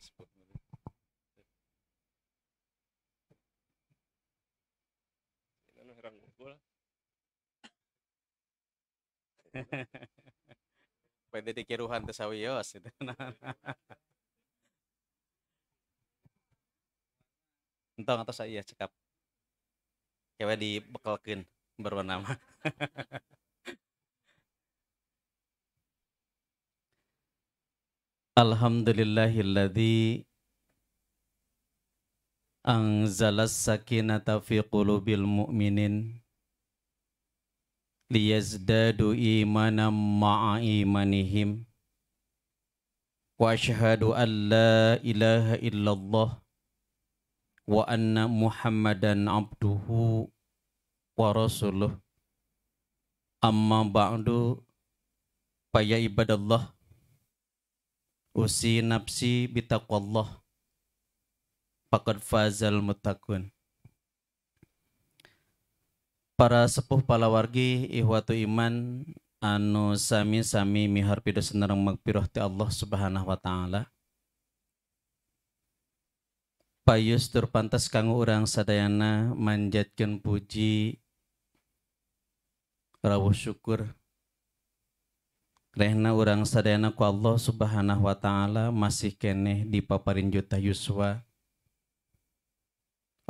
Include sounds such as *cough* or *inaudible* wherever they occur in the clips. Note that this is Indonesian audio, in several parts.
tersebut. Ini anu herang ngumpul. *laughs* Pwede dikiruhan ta sa wiyos. *laughs* Entah atau saya cekap. Kewa dibekalkan berwarna. *laughs* Alhamdulillahilladzi anzalas sakinata fi qulubil mu'minin liyazdadu imanan ma'a imanihim wa ashhadu an la ilaha illallah wa anna muhammadan abduhu wa rasuluh amma ba'du Paya ibadallah Hmm. usi nafsi bitaqwallah faqad fazal mutakun. para sepuh palawargi ihwatu iman anu sami sami mihar pido senarang magpiroh ti Allah subhanahu wa ta'ala payus tur pantas kanggo orang sadayana manjatkan puji rawuh syukur Rehna orang sadayana ku Allah subhanahu wa ta'ala masih keneh di paparin juta yuswa.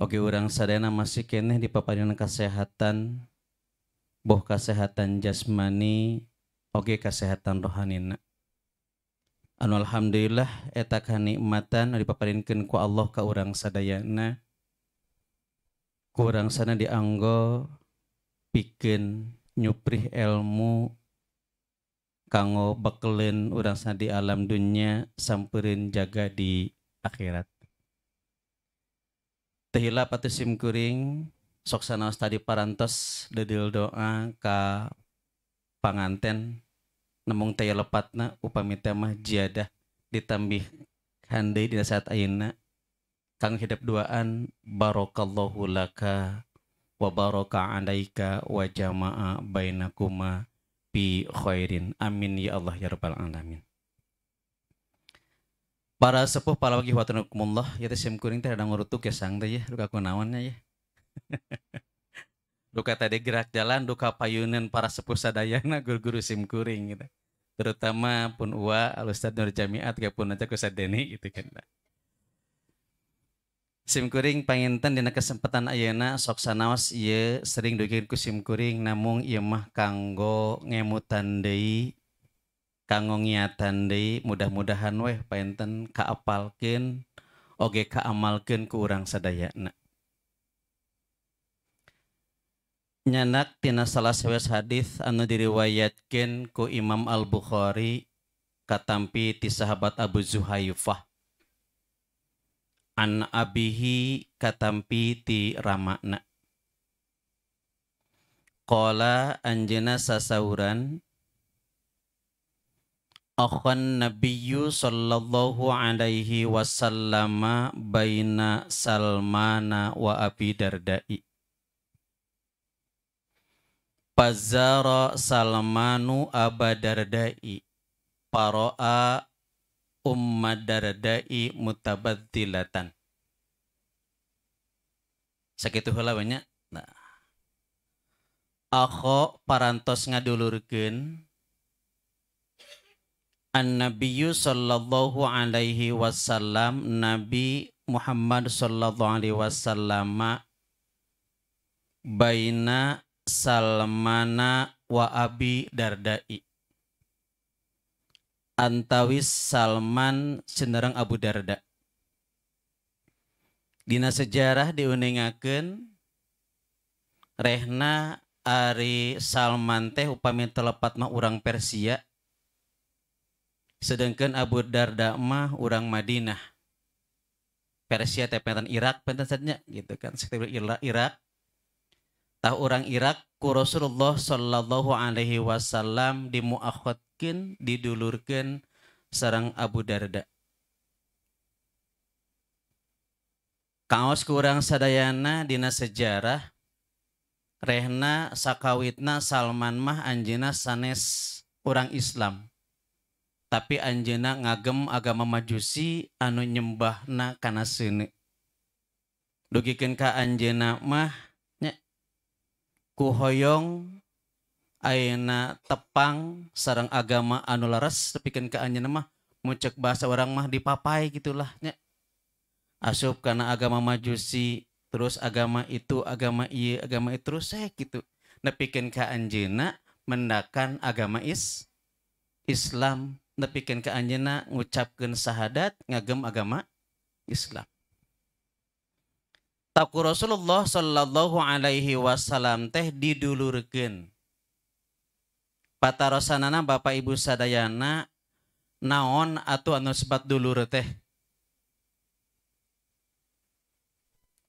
Oke orang sadayana masih keneh di paparin kesehatan. Boh kesehatan jasmani. Oke kesehatan rohanina. Anu alhamdulillah eta nikmatan anu dipaparinkeun ku Allah ka urang sadayana. Ku urang sana dianggo pikeun nyuprih ilmu kanggo bekelin orang sadi alam dunia samperin jaga di akhirat tehila patu kuring sok tadi parantos dedil doa ka panganten nemung teh lepatna upami temah mah jiadah ditambih handai di saat ayina kang hidup duaan barokallahu laka wa baraka alaika wa jamaa bainakuma bi khairin. Amin ya Allah ya rabbal alamin. Para sepuh para bagi watanakumullah ya yaitu sim kuring teh ada ngurutuk ya sang teh ya luka kunaonnya ya. luka *laughs* tadi gerak jalan lu payunan para sepuh sadayana guru-guru sim kuring gitu. Terutama pun ua alustad Ustaz Nur Jamiat pun aja ku sadeni gitu kan simkuring panginten dina kesempatan ayana sok sanawas iya sering dukeun ku simkuring namung iya mah kanggo ngemutan deui kanggo ngiatan mudah-mudahan weh panginten kaapalkeun oge kaamalkeun ku urang sadayana nyanak tina salah sewas hadis anu diriwayatkin ku Imam Al Bukhari katampi ti sahabat Abu Zuhayfah an abihi katampi ti ramakna kola anjena sasauran Akhan nabiyyu sallallahu alaihi wasallama baina salmana wa abi dardai pazara salmanu abadardai paroa Ummadardai daradai Sakit Sakitu heula banyak. Nah. Aku parantos ngadulurkan. An-Nabiyyu sallallahu alaihi wasallam Nabi Muhammad sallallahu alaihi wasallam baina Salmana wa Abi Dardai antawis Salman Senerang Abu Darda. Dina sejarah diuningaken Rehna Ari Salman teh upami telepat mah orang Persia sedangkan Abu Darda mah orang Madinah Persia teh pentan Irak pentan gitu kan sekitar Irak tahu orang Irak ku Rasulullah Shallallahu Alaihi Wasallam di muakhot didulurkan seorangrang Abu Darda Kaos kurang Sadayana nas sejarah Rehnaskawitna Salmanmah Anjena sanes kurang Islam tapi Anjena ngagem agama majusi anu nyembah na kan sini dugiken ke Anjena mahnya kuhoyong, Aina tepang sarang agama anu laras tepikan ke anjana mah mucek bahasa orang mah dipapai gitulah nya asup karena agama majusi terus agama itu agama iya agama itu terus saya gitu nepikan ke anjena mendakan agama is Islam nepikan ke anjena ngucapkan sahadat ngagem agama Islam taku Rasulullah Shallallahu Alaihi Wasallam teh didulurkan patarosanana Bapak Ibu sadayana naon atau anu sebat dulu teh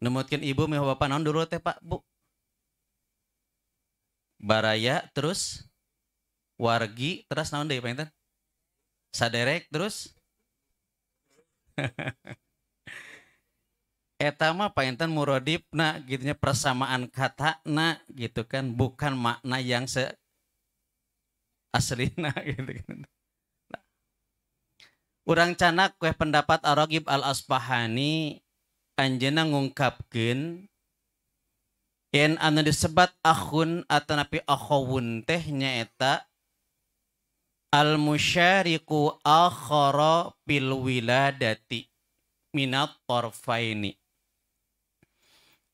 Nemutkin ibu mih bapak naon dulu teh pak bu baraya terus wargi terus naon deh pengen saderek terus *laughs* etama Muradip, na gitunya persamaan kata na gitu kan bukan makna yang se aslina *laughs* gitu kan. Urang canak kue pendapat Aragib Al Asbahani anjena ngungkapkeun yang anu disebat atau napi akhawun teh nyaeta al musyariku akhara bil wiladati minat torfaini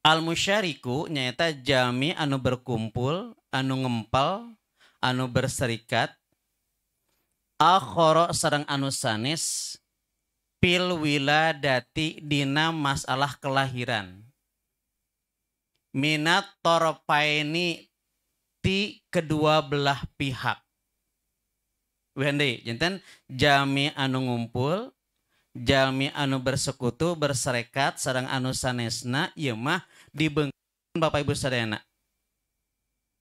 al musyariku nyeta jami anu berkumpul anu ngempal anu berserikat akhoro sarang anu sanis pil wiladati dina masalah kelahiran minat torpaini ti kedua belah pihak Wendy jenten jami anu ngumpul jami anu bersekutu berserikat, sarang anu sanesna ieu mah Bapak Ibu sadayana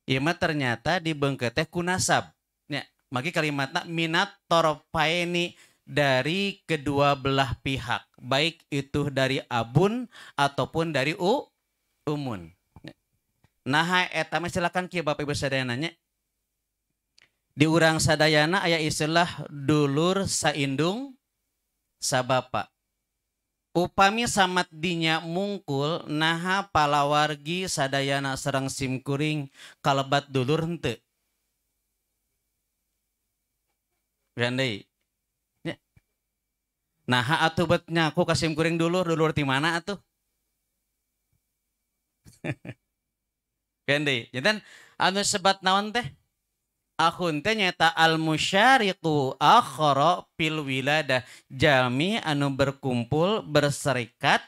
Iya mah ternyata di bengkete kunasab. Ya, maki kalimatnya minat torpaini dari kedua belah pihak. Baik itu dari abun ataupun dari u umun. Nah, etama silakan kia Bapak Ibu sadaya nanya. Di urang sadayana ayah istilah dulur saindung sabapak. Upami samat dinya mungkul naha palawargi sadayana serang simkuring kalebat dulur hente. Gandai. Ya. Naha atu betnya aku kasim kuring dulur, dulur di mana atu? *laughs* Gandai. Jantan anu sebat nawan teh? akhun teh nyata al musyariqu akhara pil wiladah jami anu berkumpul berserikat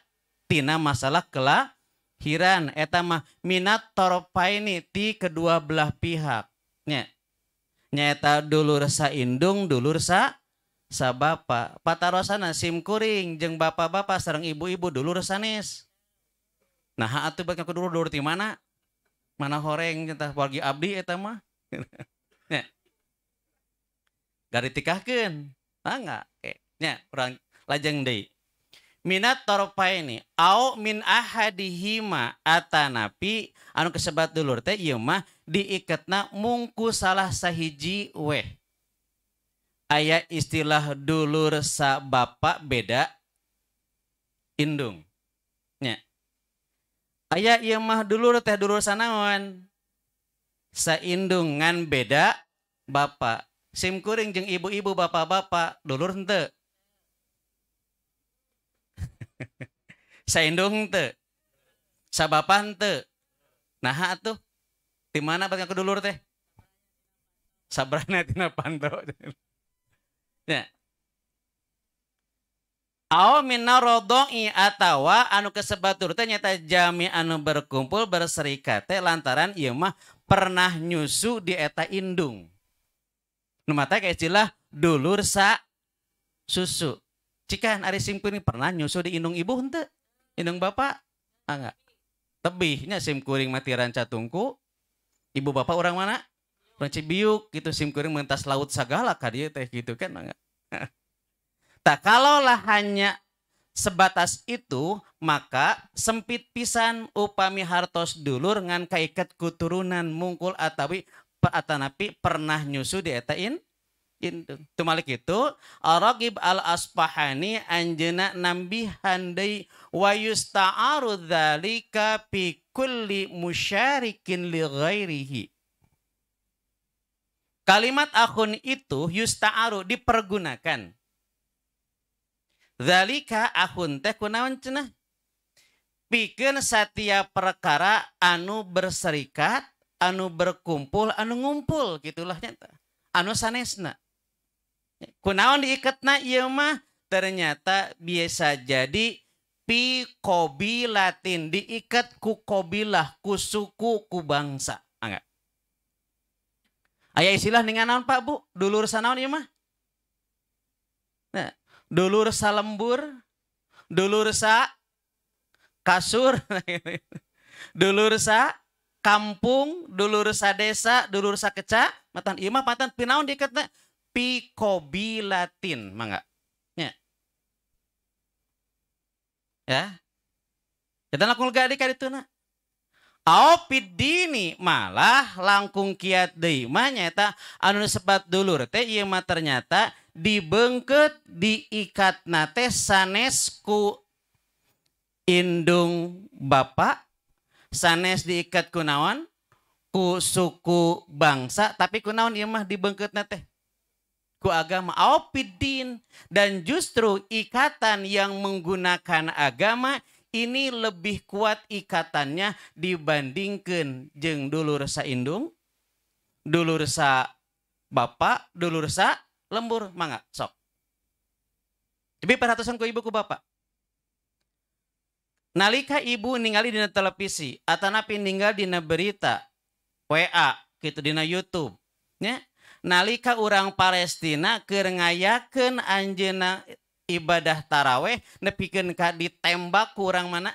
tina masalah kelahiran eta mah minat torpaini ti kedua belah pihak nya nyata dulur sa indung dulur sa sa bapa patarosana sim kuring jeng bapa bapa sareng ibu-ibu dulur sanes nah atuh bae kudu dulur ti mana mana horeng tah wargi abdi eta mah *laughs* nya gak ditikahkan mangga ah, nya orang lajeng deh minat ini au min ahadihima atanapi anu kesebat dulur teh ieu mah diiketna mungku salah sahiji weh aya istilah dulur sa bapak beda indung nya aya ieu mah dulur teh dulur sanawan. Seindungan ngan beda bapak simkuring jeng ibu-ibu bapak-bapak dulur henteu *laughs* Seindung henteu sabapa henteu Nah atuh di mana batang dulur teh sabrana tina panto *laughs* ya Au minna rodoi atawa anu kesebatur teh nyata jami anu berkumpul berserikat teh lantaran iya mah pernah nyusu di eta indung. Nu mata istilah dulur sa susu. Cikan ari simkuring pernah nyusu di indung ibu hente, Indung bapak? Ah, enggak. Tebihnya simkuring mati ranca tungku. Ibu bapak orang mana? Orang Cibiuk gitu simkuring mentas laut sagala kah dia, teh gitu kan ah, enggak. *laughs* Nah, kalaulah hanya sebatas itu, maka sempit pisan upami hartos dulur ngan kaiket kuturunan mungkul atawi atanapi pernah nyusu di etain Itu malik itu Aragib al aspahani anjena nambi handai wa dhalika pi kulli musyarikin li ghairihi. Kalimat akun itu yusta'aru dipergunakan Zalika ahun teh kunaon cenah? Pikeun setiap perkara anu berserikat, anu berkumpul, anu ngumpul gitulah nyata. Anu sanesna. Kunaon diiketna ieu mah ternyata biasa jadi pi kobi latin diikat ku kobilah ku suku ku bangsa ah, enggak ayah istilah dengan naon pak bu dulur sanaon ieu mah nah Dulu resah lembur, dulu resah kasur, *laughs* dulu resah kampung, dulu resah desa, dulu resah keca, matan imah, iya matan pinaun diketna pikobilatin, mangga. Ya. Ya. Kita langkung lega kali kadituna. Aopid dini malah langkung kiat deh. mah ta anu sebat dulur teh iya ma ternyata dibengket diikat nate sanesku indung Bapak sanes diikat kunawan ku suku bangsa tapi kunaon ieu mah dibengket nate ku agama aupidin dan justru ikatan yang menggunakan agama ini lebih kuat ikatannya dibandingkan jeng dulur sa indung dulur sa bapak dulur sa lembur mangga sok tapi perhatusan ku ibu ku bapak nalika ibu ningali dina televisi atau napi ninggal dina berita WA gitu dina YouTube ya nalika orang Palestina keringayakan anjena ibadah taraweh nepikeun kak ditembak kurang mana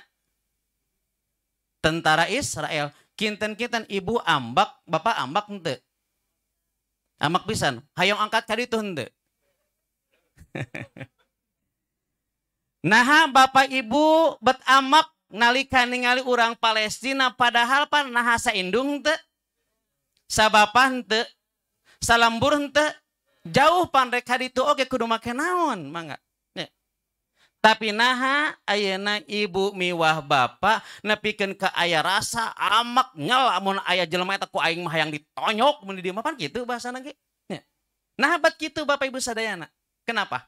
tentara Israel kinten-kinten ibu ambak bapak ambak ente Amak pisan. Hayong angkat cari itu hende. *laughs* nah bapak ibu bet amak nalika ningali orang Palestina padahal pan nahasa indung te. Sabapan te. Salambur te. Jauh pan rek tuh oke kudu make naon mangga. Tapi naha ayana ibu miwah bapak nepikan ke ayah rasa amak mon ayah jelma eta ku aing mah yang ditonyok mun di mapan gitu bahasa ge. Ya. Nah bat gitu Bapak Ibu sadayana. Kenapa?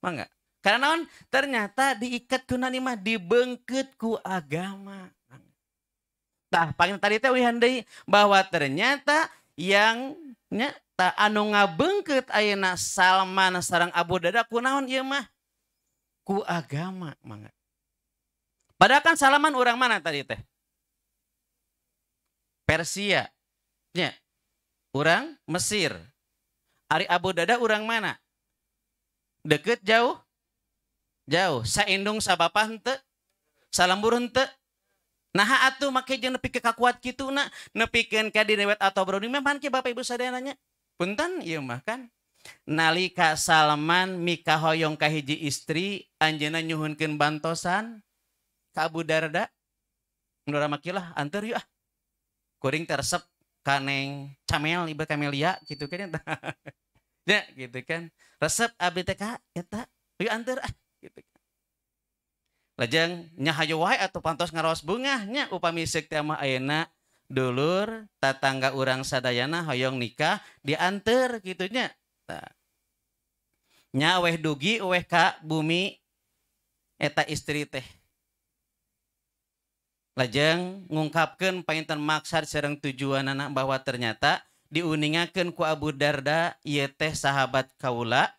Mangga. Karena naon ternyata diikat ku nani mah dibengkeut ku agama. Tah paling tadi teh wihan deui bahwa ternyata yang nya anu ngabengket ayana Salman sarang Abu Dada kunaon ieu mah ku agama mangga. Padahal kan salaman orang mana tadi teh? Persia. Ya. Orang Mesir. Ari Abu Dada orang mana? Deket jauh? Jauh. Saindung sabapa hente? Salambur hente? Nah atuh make jangan nepi ke kakuat kitu na nepikeun ka dinewet atau browning memang ke Bapak Ibu sadayana nya. Punten Iya, mah kan nalika Salman mikahoyong kahiji istri Anjena nyuhunkin bantosan Ka Abu Darda makilah antar yuk ah. kuring tersep kaneng camel iba kamelia gitu kan ya, *laughs* ya gitu kan resep ABTK eta ya yuk antar ah gitu kan Lajang nyahayo wae atau pantos ngaros nya upami seuk teh mah ayeuna dulur tatangga urang sadayana hoyong nikah diantar gitunya nyaweh dugi UwK bumi eta istri teh lajeng mengungkapkan paintan maksad sering tujuan anak bawah ternyata diuningakan ku Abu Darda yet teh sahabat Kaula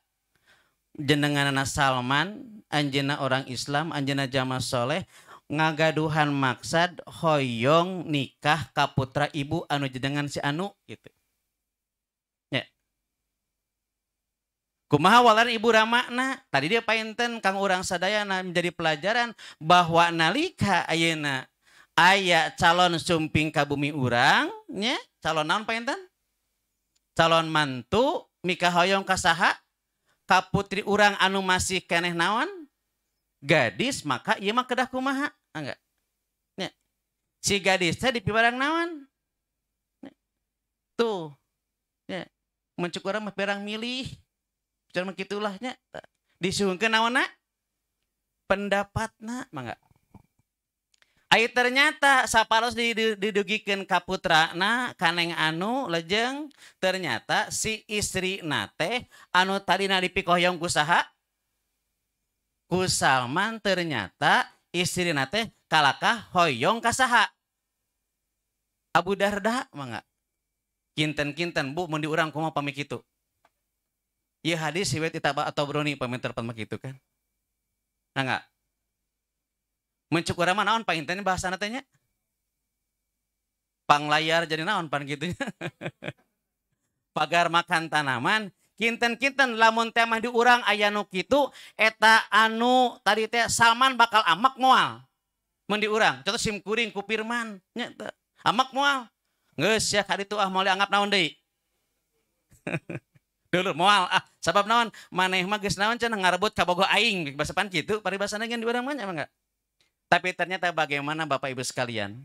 jenengan anak Salman Anjena orang Islam Anjena jamaah Shaleh ngagaduhan maksad Hoyongong nikah Kaputra Ibu anu jengan si anu itu Kumaha walan ibu ramakna. Tadi dia painten kang urang sadayana menjadi pelajaran bahwa nalika ayeuna ayak calon sumping kabumi urangnya calon naon painten? Calon mantu mika hoyong kasaha kaputri putri urang anu masih keneh naon? Gadis maka iya mah kedah kumaha? Ah, enggak. Nya. Si gadis teh dipibarang naon? Nya. Tuh. Nya. Mencukurang mah perang milih Jangan begitulahnya. Eh, Disuhunkan naon nak? Pendapatna mangga. Ayo ternyata saparos didugikan kaputra na kaneng anu lejeng ternyata si istri nate anu tadi na yang kusaha kusalman ternyata istri nate kalakah hoyong kasaha Abu Darda mangga kinten kinten bu mau diurang kuma pamik itu ya hadis siwet itaba atau broni peminter pemak itu kan nah enggak mencukur mana naon pahinten bahasa tanya pang layar jadi naon pan gitunya *laughs* pagar makan tanaman kinten-kinten lamun tema di urang gitu, eta anu tadi teh salman bakal amak mual, mendi urang contoh simkuring kupirman nyata amak mual. nggak ya kali itu ah mau anggap naon deh *laughs* dulur mual ah sabab naon maneh mah geus naon cenah ngarebut kabogoh aing basa pan kitu paribasana geus diurang mah enggak tapi ternyata bagaimana Bapak Ibu sekalian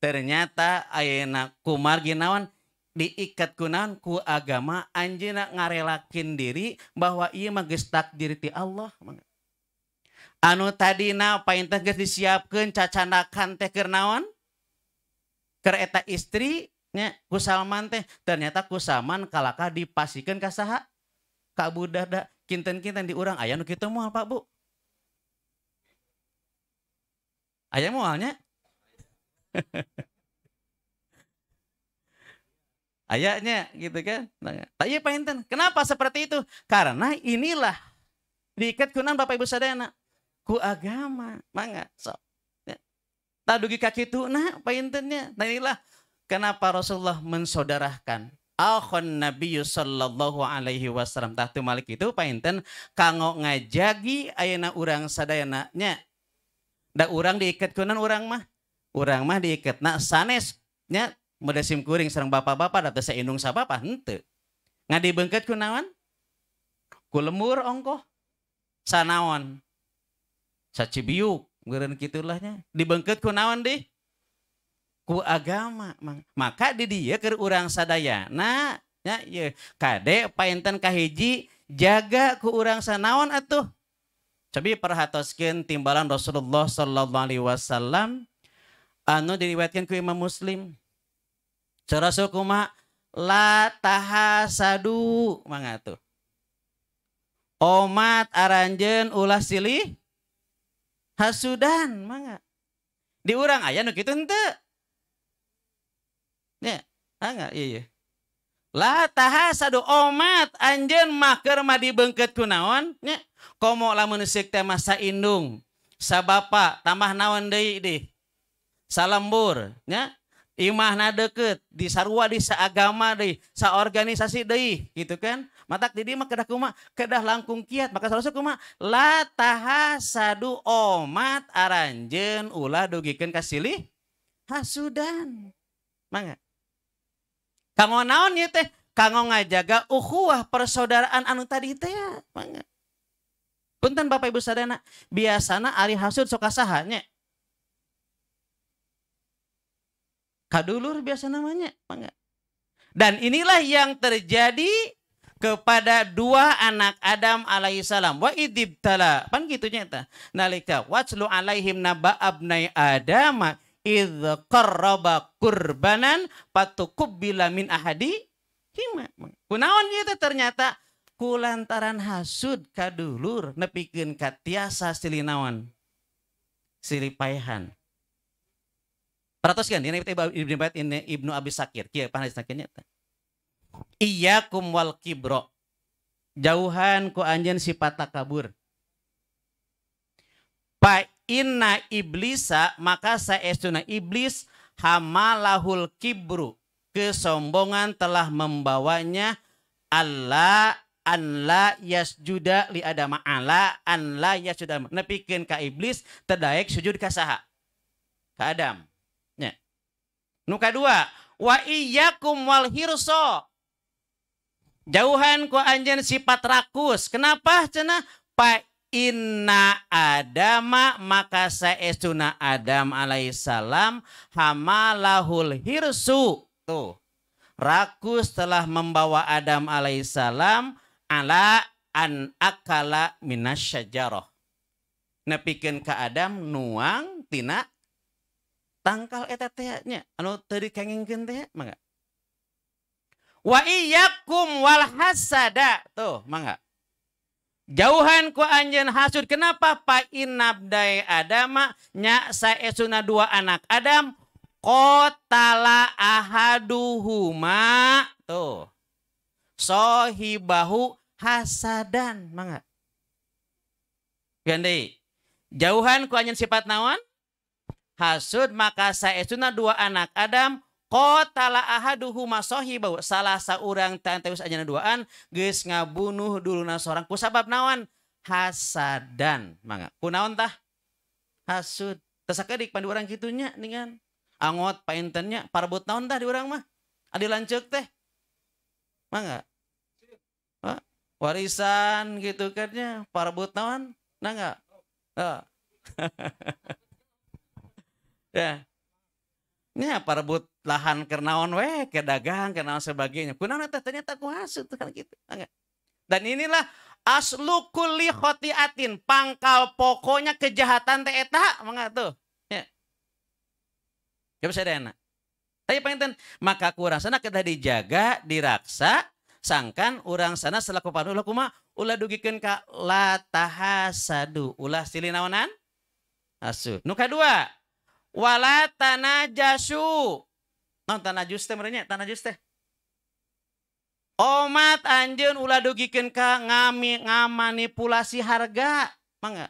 ternyata ayeuna Kumar naon diikat kunan ku agama anjeuna ngarelakin diri bahwa ieu mah geus takdir ti Allah mangga anu tadina paintah geus disiapkeun cacanakan teh keur naon keur eta istri nya kusalman teh ternyata kusaman kalakah dipastikan kasaha kak budak da kinten kinten di urang ayah nu kita mual pak bu ayah mualnya *laughs* ayahnya gitu kan tapi iya, pahinten kenapa seperti itu karena inilah diikat kunan bapak ibu sadayana ku agama mangga ya. tadugi kaki tuh nah Pak ya. nah inilah Kenapa Rasulullah mensodarahkan Akhon Nabi sallallahu alaihi wasallam tahtu malik itu painten kango ngajagi ayana urang sadayana nya. Da urang diikat kunan urang mah. Urang mah diikat nak sanes nya medesim kuring serang bapak-bapak datu saindung sa bapak henteu. Ngadibengket kunawan? Ku lemur ongkoh. Sanaon. Sacibiuk, ngeureun kitulahnya. Dibengket kunawan deh ku agama maka di dia ke urang sadayana ya, ya. kade painten kahiji jaga ku urang sanawan atuh cobi perhatoskin timbalan Rasulullah sallallahu alaihi wasallam anu diriwayatkan ku Imam Muslim Rasul kuma la tahasadu mangatuh omat aranjen ulah silih hasudan mangga Diurang urang aya nu kitu Ya, enggak, iya, iya. La taha sadu omat anjen maker madi bengket kunaon. Ya. Komo lamun sik tema sa indung. sa bapa tambah naon deui deh. lembur, Ya. Imah na deket. Di sarua di di sa organisasi deh Gitu kan. Matak di mah kedah kuma. Kedah langkung kiat. Maka salah kuma. La taha sadu omat aranjen ulah dogikan kasili hasudan. Mangga. Kango naon ya teh? Kango ngajaga ukhuwah persaudaraan anu tadi teh ya. Punten Bapak Ibu sadana, biasana ari hasud sok nya. Kadulur biasa namanya, mangga. Dan inilah yang terjadi kepada dua anak Adam alaihissalam. Wa idibtala. Pan gitu nyata. Nalika watlu alaihim naba abnai adama idh qarraba kurbanan patukubbila min ahadi hima. Kunaon itu ternyata kulantaran hasud kadulur nepikin katiasa silinawan silinaon. Silipaihan. ini Ibnu Bait ini Ibnu abis Sakir, kia panas sakirnya eta. wal kibro. Jauhan ku anjen sifat takabur. Pak inna iblisa maka saestuna iblis hamalahul kibru kesombongan telah membawanya Allah an la yasjuda li adama ala an la yasjuda nepikeun ka iblis terdaik sujud ka saha ka Adam nya nu kadua wa iyyakum wal hirso jauhan ku anjen sifat rakus kenapa cenah pa Inna Adama maka saestuna Adam alaihissalam hamalahul hirsu. Tuh. Rakus telah membawa Adam alaihissalam ala an akala minasyajaroh. Nepikeun ke Adam nuang tina tangkal eta tehnya anu tadi kengengkeun teh mangga. Wa iyyakum wal hasada. Tuh, mangga. Jauhan ku anjen hasud. Kenapa? Pa inabdai adama nyak esuna dua anak Adam. Kotala ahaduhuma. Tuh. Sohibahu hasadan. Mangga. Gandai. Jauhan ku anjen sifat naon. Hasud maka saya esuna dua anak Adam ahaduhu masohi sahibahu. Salah saurang tanteus ajana duaan geus ngabunuh duluna sorang kusabab naon? Hasadan. Mangga. Kunaon tah? Hasud. di pandu urang kitunya ningan. Angot paintennya parbot naon tah di urang mah? Adi lanceuk teh. Mangga. Warisan gitu kan ya, parbot naon? Nah enggak? *laughs* ya apa rebut lahan kenaon we, ke dagang, kernaon sebagainya. Kunaon teh ternyata ku tuh kan gitu. Dan inilah aslu kulli khotiatin, pangkal pokoknya kejahatan teh eta mangga Ya. bisa saya enak. Tapi pengen maka kurang sana kita dijaga, diraksa, sangkan orang sana selaku panu ulah kuma ulah dugikan ka latahasadu ulah silinaonan asu. Nuka dua, wala tanajasu. Non nah, tanajus teh merenya, tanajus teh. Omat anjeun ulah dugikeun ka ngami ngamanipulasi harga, mangga.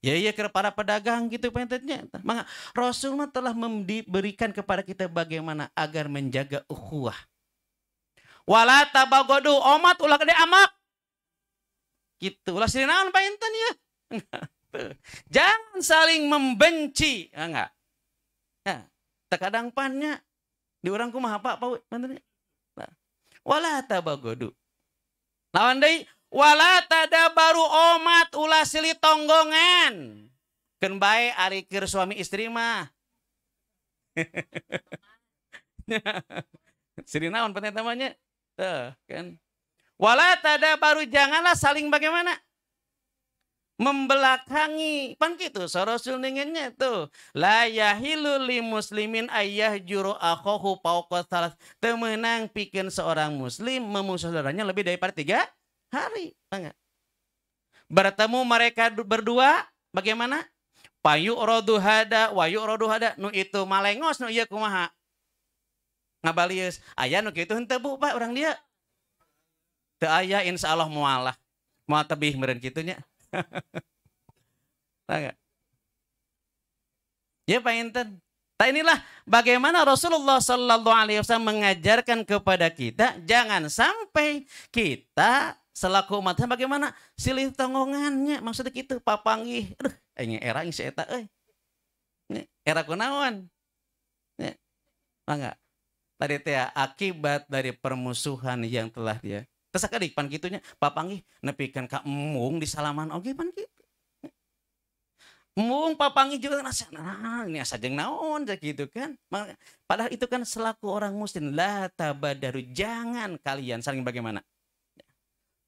Ya iya kira para pedagang gitu pentetnya. mangga. Rasul telah memberikan kepada kita bagaimana agar menjaga ukhuwah. Wala tabagodu omat ulah gede amak. Gitu. Ulah sirinaon pentet ya. *laughs* Gitu. Jangan saling membenci. Ya, enggak. Nah, terkadang pannya di orang apa Pak Pak mantannya. Nah, Walata bagodu. Lawan Lawan Walata ada baru omat ulah sili tonggongan. Ken bae arikir suami istri mah. *laughs* Siri naon penting namanya. Tuh, kan. ada baru janganlah saling bagaimana? membelakangi pan gitu sorosul ningennya tuh la yahilu li muslimin ayah juru akhohu pauqa salat temenang bikin seorang muslim memusuh saudaranya lebih daripada tiga hari enggak bertemu mereka berdua bagaimana payu rodu hada wayu rodu hada nu itu malengos nu iya kumaha ngabalius ayah nu itu henteu bu pak orang dia teu ayah insyaallah mualah mau tebih meureun kitunya Tak, Ya Pak Inten. Tak inilah bagaimana Rasulullah Sallallahu Alaihi Wasallam mengajarkan kepada kita jangan sampai kita selaku umatnya bagaimana silih tongongannya maksudnya kita gitu, papangi aduh ini era ini tak, eh era kunawan ya tadi teh akibat dari permusuhan yang telah dia Kesakadik pan gitunya, papangi nepikan kak emung di salaman oke oh, pan gitu, Mung papangi juga nasi nah, ini asa jeng naon gitu kan. Padahal itu kan selaku orang muslim lah tabadaru jangan kalian saling bagaimana?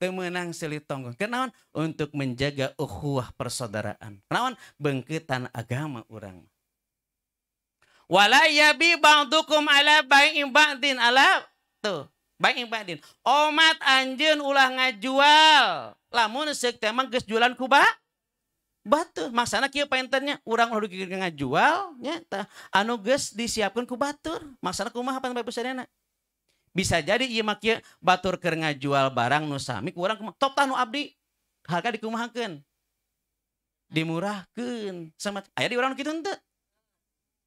temenang silih tonggong. Kenawan untuk menjaga ukhuwah persaudaraan. Kenawan bengkitan agama orang. Wala ba'dukum ala bain ba'din ala tuh. Bang Badin. Omat anjen ulah ngajual. Lamun sek temang geus jualan ku ba? Batu. Maksana kieu paentennya urang ulah dikir ngajual nya anu geus disiapkeun ku batur. Maksana kumaha pan pesanana? Bisa jadi ieu mah kieu batur keur ngajual barang nu sami ku urang kumaha? Top tah nu abdi. Harga dikumahakeun? Dimurahkeun. Sama aya di urang kitu henteu.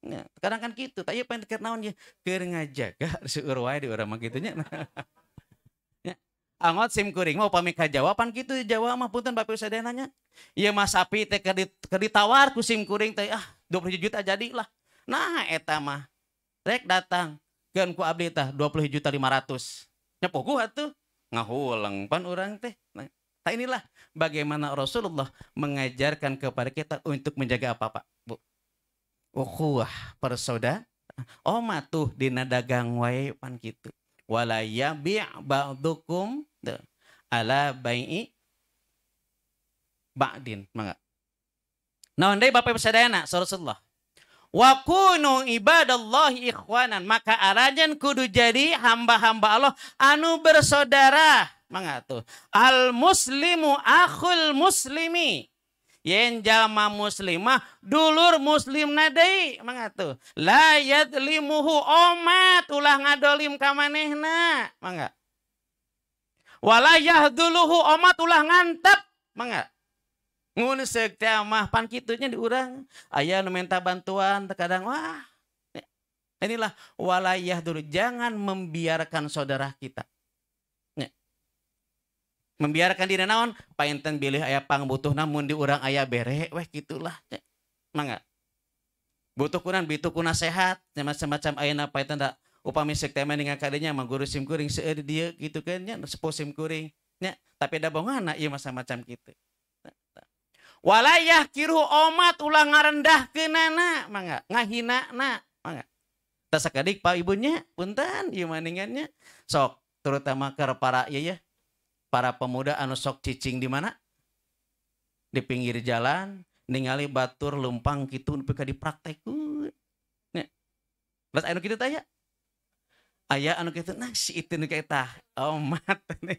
Ya, sekarang kan gitu, tapi pengen deket naon ya, keur ngajaga seueur wae di urang mah kitu *laughs* ya, angot sim kuring mau pamit ka Jawa pan kitu ya Jawa mah punten bapak sadayana nanya Iya mah sapi teh keur ditawar ku sim kuring teh ah dua 20 juta jadilah. Nah eta mah rek datang keun ku abdi tah 20 juta 500. Nyepuh pogoh atuh ngahuleng pan orang teh. Nah, inilah bagaimana Rasulullah mengajarkan kepada kita untuk menjaga apa, Pak? Wah persaudara oh matuh dina dagang wae pan kitu wala yabi' ba'dukum ala bai'i ba'din mangga naon deui Bapak Ibu sadayana Rasulullah wa kunu ibadallahi ikhwanan maka arajan kudu jadi hamba-hamba Allah anu bersaudara mangga tuh al muslimu akhul muslimi yen jalma muslimah dulur muslim nadai mangatuh layat limuhu omat ulah ngadolim kamanehna mangga walayah duluhu omat ulah ngantep mangga ngun sekte mah pan kitunya diurang ayah meminta bantuan terkadang wah inilah walayah dulu jangan membiarkan saudara kita membiarkan diri naon painten bilih ayah pang butuh namun di urang ayah bere weh gitulah mangga butuh kunan bitu kuna sehat macam-macam ayana painten da upami sek tema dengan kadenya mah guru sim kuring seueur dia gitu kan nya sim kuring nya tapi ada bongan ieu macam-macam gitu walayah kiru omat ulah ngarendah kenana mangga ngahina na mangga tasakadik pak ibunya punten ieu maningannya sok terutama ke para iya ya para pemuda anu sok cicing di mana? Di pinggir jalan, ningali batur lumpang gitu nepi ka Nih, Terus anu kitu tanya. ayah anu kitu nah si itu nu Oh, omat. *laughs*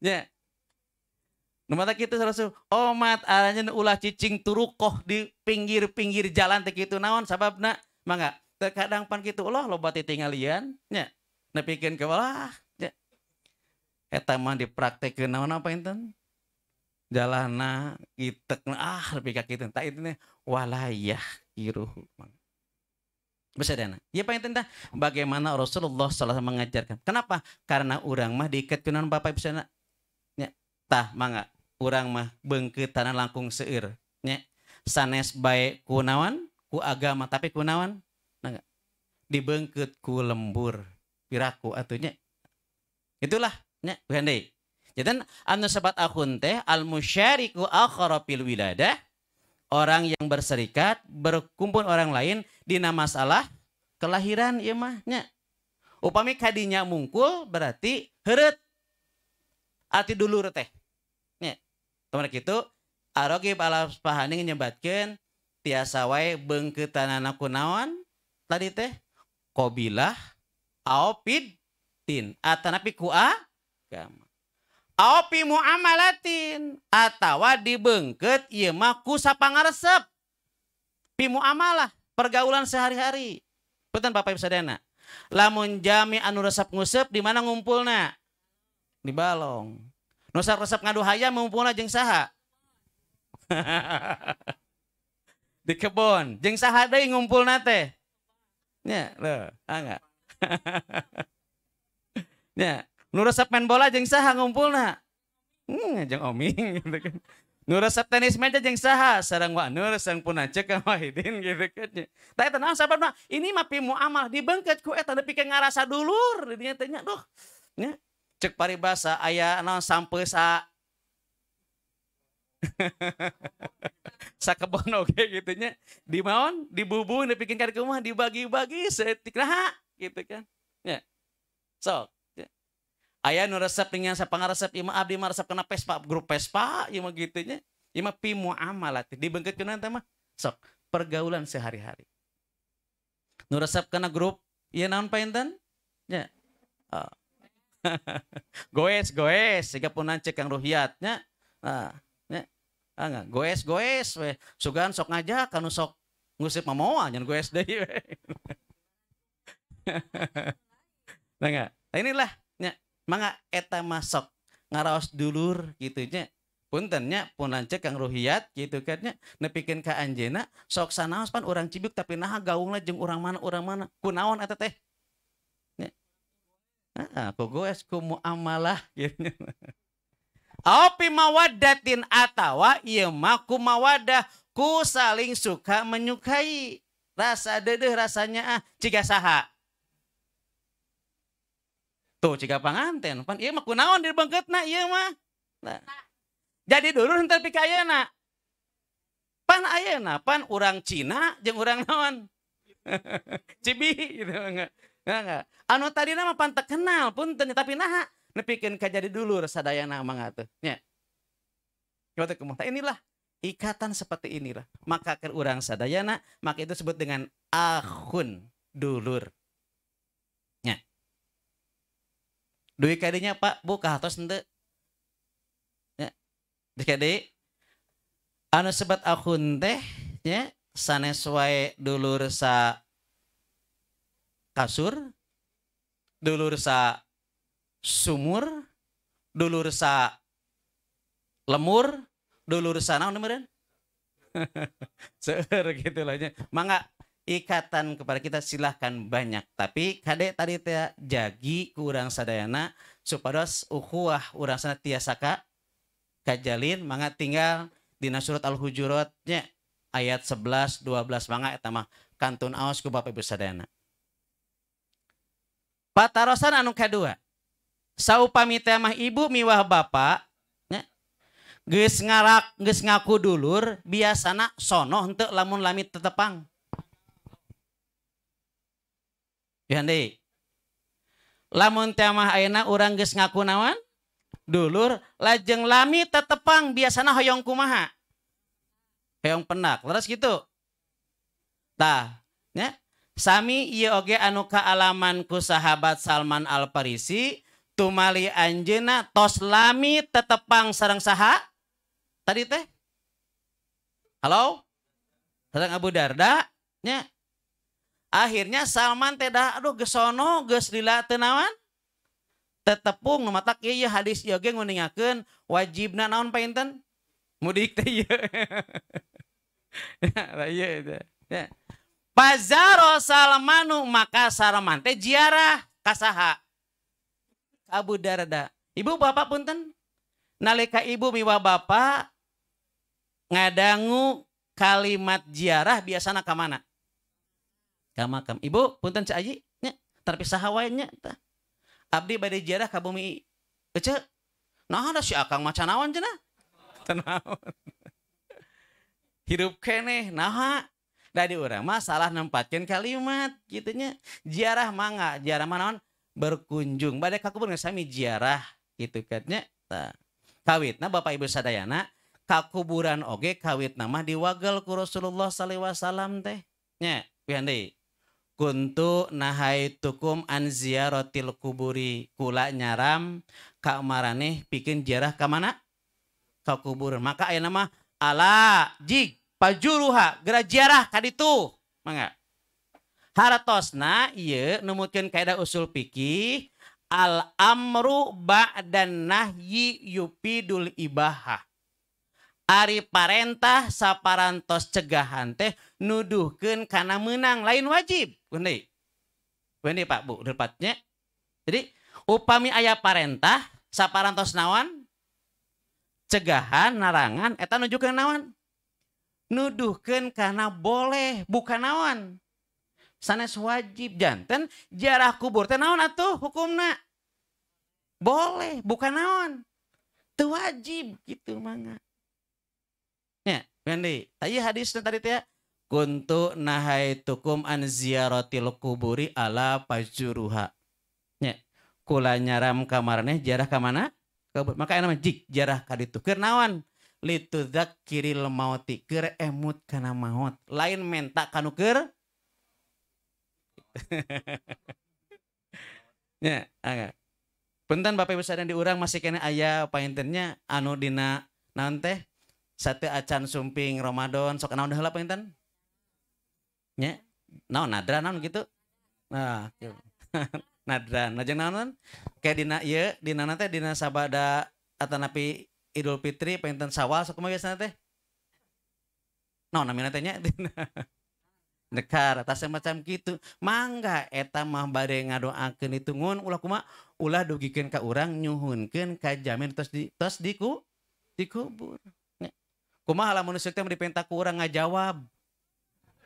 ya. Nu mata kitu selalu omat oh, aranya ulah cicing turukoh di pinggir-pinggir jalan teh kitu naon sababna mangga terkadang pan kitu Allah loba tinggalian, nya nepikeun ke bawah, eta mah dipraktekeun naon apa enten jalana itek ah lebih kaki inten tak itu walayah iruh bisa dana. Ya pak enten dah bagaimana Rasulullah salah mengajarkan. Kenapa? Karena orang mah diikat kunan bapak ibu sana. Ya, tah mangga orang mah bengket tanah langkung seir. Ya, sanes baik kunawan ku agama tapi kunawan nah, dibengket ku lembur piraku atunya. Itulah Nya, bukan deh. Jadi anu sebat akun teh al musyariku akhara fil wiladah orang yang berserikat berkumpul orang lain di nama masalah kelahiran ieu iya mah Upami kadinya mungkul berarti heret ati dulur teh. Nya. kemarin kitu arogi palas pahaning nyebatkeun tiasa wae anak kunaon tadi teh qabilah aopid tin atanapi ku kuah agama. Aopi muamalatin atawa dibengket ieu maku ku sapangaresep. Pi muamalah pergaulan sehari-hari. Punten Bapak Ibu Sadana. Lamun jami anu resep ngusep di mana ngumpulna? Di balong. Nusa resep ngadu hayam ngumpulna jeng saha? *laughs* di kebon. Jeung saha deui ngumpulna teh? Nya, leuh, ah enggak. *laughs* Nya, nu resep main bola jeng saha ngumpul hmm jeng omi. *laughs* gitu kan nu resep tenis meja jeng saha sarang wa nur sareng puna kan *laughs* wahidin gitu kan Tapi tenang naon sahabat ini mah amal di bengket ku eta tapi kayak ngarasa dulur dinya teh nya duh nya cek paribasa ayah nang naon *laughs* sa sakebon oke okay, gitu nya di bubu dipikin kari rumah dibagi-bagi setik nah gitu kan ya sok Ayah nu resep dengan siapa resep ima abdi mah resep kena pespa grup pespa ima gitunya ima pi muamalat dibengketin kena mah sok pergaulan sehari-hari nu resep kena grup iya naon paenten? ya ah, *laughs* goes goes siga pun nancek kang ruhiyatnya nya ah, ah nggak goes goes we sugan sok ngajak kanu sok ngusip mamoa nya goes deui we *laughs* nah enggak nah, inilah nya Mangga eta masuk ngaraos dulur gitu gitunya puntennya pun lancet kang ruhiat gitu kan katnya nepikin ka anjena sok sanaos pan orang cibuk tapi naha gaungna jeng urang mana urang mana kunaon eta teh Nya. Heeh, ku goes ku muamalah *laughs* gitu. Aopi mawadatin atawa iya maku mawadah ku saling suka menyukai rasa dedeh rasanya ah ciga saha Tuh jika panganten, pan iya mah kunaon di na iya mah. Nah. Jadi dulu nanti pika na Pan na pan orang Cina jeng orang naon. *laughs* Cibi gitu enggak. Enggak. Anu tadi nama pan terkenal pun tapi nah nepikin kajadi jadi dulu sadayana mah atuh. Nya. Coba kumaha inilah ikatan seperti inilah. Maka ke orang sadayana, maka itu sebut dengan akun dulur. duit kadenya pak bu kahatos ente ya duit kade anu sebat akun teh ya sanes wae dulur sa kasur dulur sa sumur dulur sa lemur dulur sa naon meureun *laughs* seher gitu lah nya mangga ikatan kepada kita silahkan banyak tapi kadek tadi teh jagi kurang sadayana supados ukhuwah urang sana tiasaka kajalin mangga tinggal di surat al-hujuratnya ayat 11 12 mangga eta mah kantun aos ku Bapak Ibu sadayana Patarosan anu kedua saupami teh mah ibu miwah bapak nya geus ngarak geus ngaku dulur biasana sono untuk lamun lamit tetepang Yandi. Lamun tiamah aina urang geus ngaku nawan Dulur lajeng lami tetepang biasana hoyong kumaha? Hoyong penak. Leres gitu. Tah, ya. Sami ieu oge anu kaalaman ku sahabat Salman Al Farisi tumali anjeuna tos lami tetepang sareng saha? Tadi teh? Halo? Sareng Abu Darda nya Akhirnya Salman teda aduh gesono ges lila tenawan. Tetepung numatak iya, iya hadis iya ge nguningakeun wajibna naon painten? Mudik teh iya. *laughs* iya itu. Iya, ya. Pazaro Salmanu maka Salman teh ziarah kasaha. Abu Darda. Ibu bapak punten. Nalika ibu miwa bapak ngadangu kalimat ziarah biasana ka makam ibu punten cak aji nya terpisah hawainya ta. abdi badai ziarah ka bumi ece nah ada si akang macan cina tenaon *laughs* hirup keneh naha dari orang masalah nempatkan kalimat kitanya gitu jarak mangga jarak manaon berkunjung badai kakubur sami jarak gitu katnya kawit nah. bapak ibu sadayana kakuburan oge kawit nama diwagel ku Rasulullah sallallahu alaihi wasallam teh nya pian deui Kuntu tukum anzia ziaratil kuburi kula nyaram kak marane pikeun ziarah ka mana? kubur. Maka ayeuna nama ala jig pajuruha geura ziarah ka ditu. Mangga. Haratosna iya numutkeun kaidah usul fikih al amru ba'dan nahyi yupidul ibahah. Ari parentah saparantos cegahan teh nuduhkan karena menang lain wajib. Bunda, bunda Pak Bu, depatnya. Jadi upami ayah parentah saparantos nawan cegahan narangan eta nunjukkan nawan nuduhkan karena boleh bukan nawan sanes wajib jantan jarah kubur teh nawan atuh hukumna boleh bukan nawan teu wajib gitu mangga Ya, Wendy. Tadi hadis tadi teh ya. kuntu tukum an ziaratil kuburi ala pajuruha. Ya. Kula nyaram kamarnya jarah kemana? Kabur. Maka enak jik jarah ka ditu. Keur Litu dak kiri mauti keur emut kana maut. Lain menta kanuker. ya, *laughs* agak. Punten Bapak Ibu sadar diurang masih kena ayah painternya anu dina nante satu acan sumping Ramadan sok naon heula panginten? Nya? Naon nadra naon gitu? Nah, *laughs* nadra. Nah jeung naon? Kayak dina ieu, iya, dina teh dina sabada atanapi Idul Fitri panginten Syawal sok mah biasana teh? Naon namina teh nya? *laughs* Dekar macam gitu. Mangga eta mah bade ngadoakeun ngun, ulah kuma ulah dugikeun ka urang nyuhunkeun ka jamin tos di tos diku dikubur kumaha lamun manusia pentaku orang ku jawab. ngajawab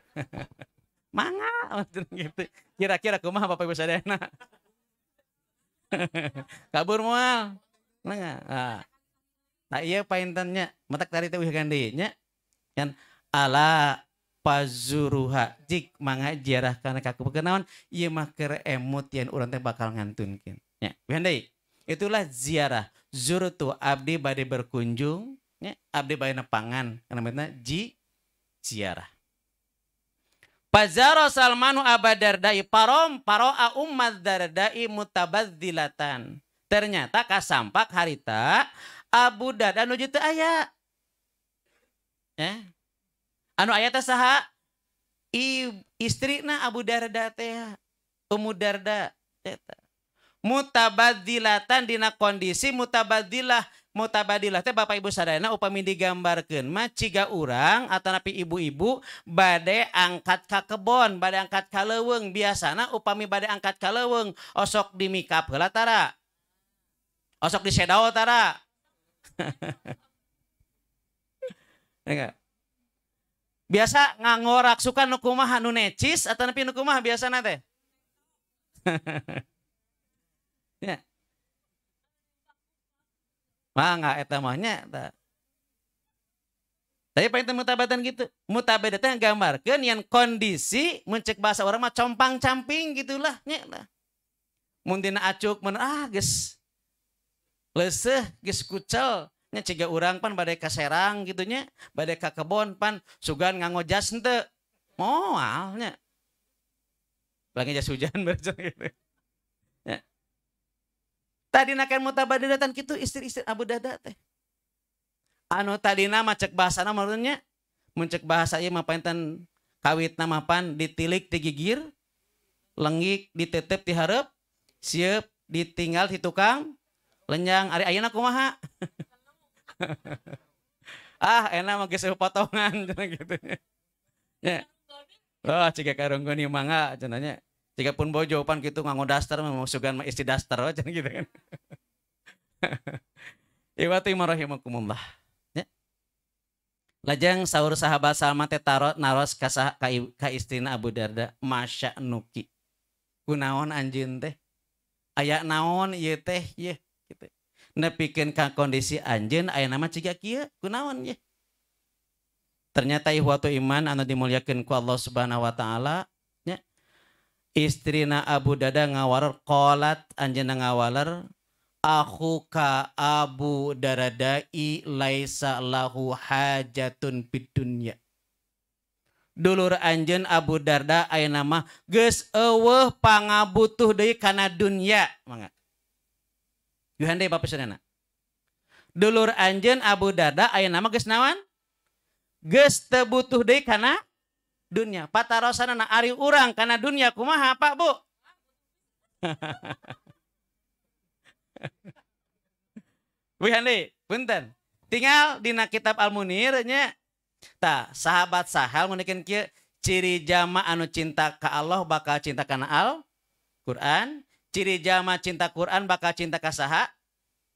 *laughs* manga gitu kira-kira kumaha Bapak Ibu sadayana *laughs* kabur mual, nah, nah iya pahintannya matak tadi itu wih gandinya kan ala pazuruha jik manga jarah karena kaku kenaon iya mah kere emut yang urang teh bakal ngantunkin ya wih itulah ziarah zuru tuh abdi badai berkunjung Nya abdi bayi nepangan kana namanya ji ziarah. Pazaro Salmanu Abadardai parom paroa umat dardai Dilatan. Ternyata kasampak harita Abu Darda anu jitu ayah. Eh? Anu aya teh Istri na Abu Darda teh Umu Darda Mutabadzilatan dina kondisi mutabadilah mutabadilah teh Bapak Ibu sadayana upami digambarkan mah ciga urang atau napi ibu-ibu badai angkat ka kebon badai angkat ka biasa biasana upami badai angkat ka osok di mika tara osok disedao tara *laughs* ya biasa ngangorak suka nukumaha nu necis atau napi nukumah biasa nate. *laughs* ya mangga eta tak? tapi pengen mutabatan gitu mutabadatnya gambarkan yang kondisi mencek bahasa orang mah compang camping gitulah nya lah acuk men ah ges leseh kucel nya ciga urang pan badai ka Serang gitunya badai ka kebon pan sugan nganggo jas henteu moalnya lagi jas hujan *laughs* berarti gitu Tadi nakan mutabadidatan gitu istri-istri Abu Dada teh. Anu tadi nama cek bahasa nama menurutnya. Mencek bahasa iya mah pantan kawit nama pan ditilik digigir. Lengik ditetep diharap. Siap ditinggal di tukang. lenyang ari ayana kumaha. *laughs* ah enak mah geus potongan *laughs* cenah gitu. Ya. Oh, karung goni mangga cenahnya. Tiga pun bawa jawaban gitu nganggo daster memusuhkan isti daster aja oh, gitu kan. *laughs* Iwati marahimakumullah. Ya. Lajang sahur sahabat sama tetarot tarot naros kasah ka, Abu Darda masya nuki. Kunaon anjin teh. Ayak naon ieu teh ye gitu. Nepikeun ka kondisi anjin aya nama ciga kia kunaon ye Ternyata ihwatu iman anu dimuliakeun ku Allah Subhanahu wa taala istrina Abu Dada ngawaler kolat anjena ngawaler aku ka Abu i laisa lahu hajatun bidunya dulur anjen Abu Darda aya nama ges eueuh pangabutuh deui karena dunia. mangga Yuhan bapak papesenana dulur anjen Abu Darda aya nama ges nawan, Ges tebutuh butuh karena dunia. Patarosana na ari urang karena dunia kumaha Pak Bu? Wihandi, *laughs* punten. Tinggal dina kitab al munirnya nya. Ta, sahabat sahal meunikin kia ciri jama anu cinta ke Allah bakal cinta kana Al Quran, ciri jama cinta Quran bakal cinta ka saha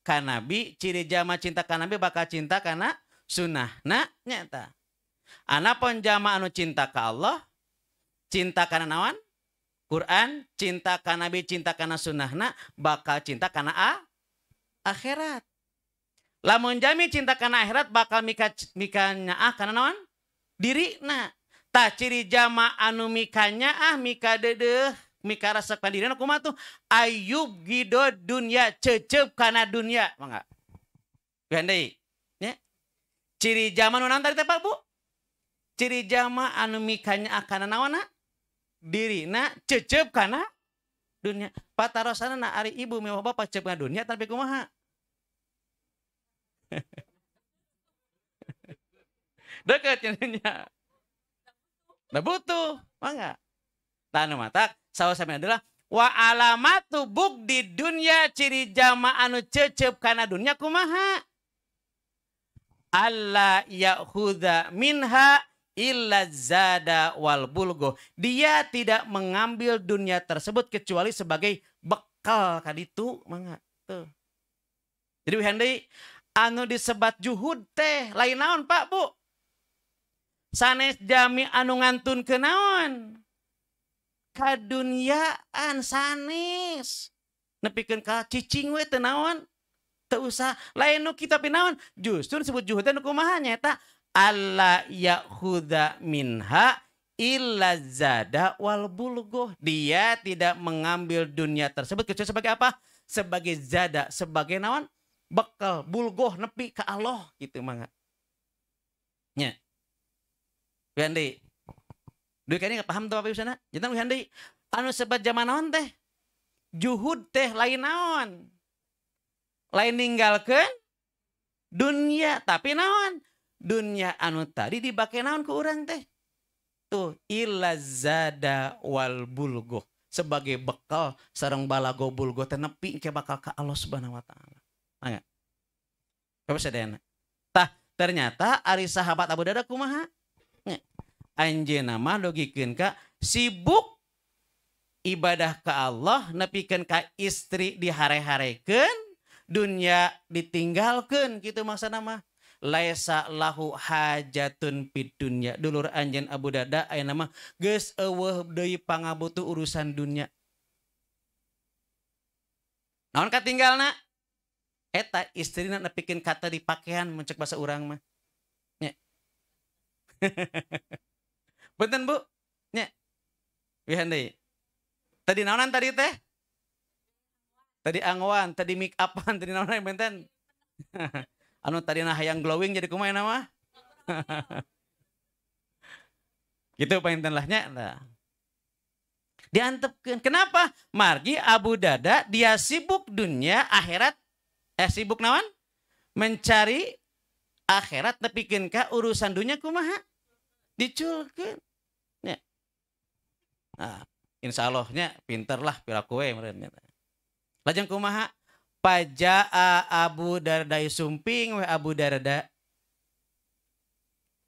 ka Nabi, ciri jama cinta ka Nabi bakal cinta kana sunnah. Nah, nyata. Anapun jama anu cinta ke Allah, cinta kana nawan, Quran, cinta kana Nabi, cinta kana sunnahna, bakal cinta kana a akhirat. Lamun jami cinta kana akhirat bakal mika mikanya ah kana nawan, Diri na. tak ciri jama anu mikanya ah mika dede, mika rasa diri, aku nah, kumatu, ayub gido dunia cecep kana dunia mangga. Gandai. Ya. Ciri jama nu nanti teh Pak Bu? ciri jama anu mikanya akan nawana diri na cecep karena dunia patarosana na ari ibu mewah bapak cecep dunia tapi kumaha *laughs* deket jadinya nah butuh mangga tanu nah, matak sawasame adalah anu wa alamatu di dunia ciri jama anu cecep karena dunia kumaha Allah ya'khudha minha illa zada wal bulgo. Dia tidak mengambil dunia tersebut kecuali sebagai bekal kaditu mangga. Tuh. Jadi Hendy anu disebat juhud teh lain naon Pak Bu? Sanes jami anu ngantun ke naon? Kaduniaan sanes. Nepikeun ka cicing we teu naon? Teu usah lain nu kita pinaon. Justru disebut juhud teh nu kumaha alla yakhuda minha illa zada wal bulguh. Dia tidak mengambil dunia tersebut kecuali sebagai apa? Sebagai zada, sebagai nawan bekal bulgoh nepi ke Allah gitu mangga. Ya, Wiandi. Duit kayaknya nggak paham tuh apa sana. Jadi Wiandi. Anu sebat zaman naon teh. Juhud teh lain naon. Lain ninggalkan dunia tapi naon dunia anu tadi dipakai naon ke orang teh tuh ilazada wal bulgo sebagai bekal sarang balago bulgo teh nepi ke bakal ke Allah Subhanahu wa taala. Aya. Nah, Coba sedena. Tah, ternyata ari sahabat Abu Darda kumaha? Anjeuna mah logikeun ka sibuk ibadah ke Allah nepikeun ka istri dihare-harekeun, dunia ditinggalkan gitu maksudnya mah laisa lahu hajatun pid dunya dulur anjen Abu Dada aya nama geus eueuh deui pangabutuh urusan dunya naon katinggalna eta istrina nepikeun kata di pakaian mencek bahasa urang mah nya *laughs* benten Bu nya wihan deui tadi naonan tadi teh tadi angwan tadi make upan tadi naonan benten *laughs* anu tadi nah yang glowing jadi kumaha nama *laughs* gitu pengen lahnya nah. diantepkan kenapa margi Abu Dada dia sibuk dunia akhirat eh sibuk nawan mencari akhirat tapi kenka urusan dunia kumaha diculkan ya. nah, insya Allahnya pinter lah pilaku kue merenya lajang kumaha Pajaa Abu Darda sumping we Abu Darda.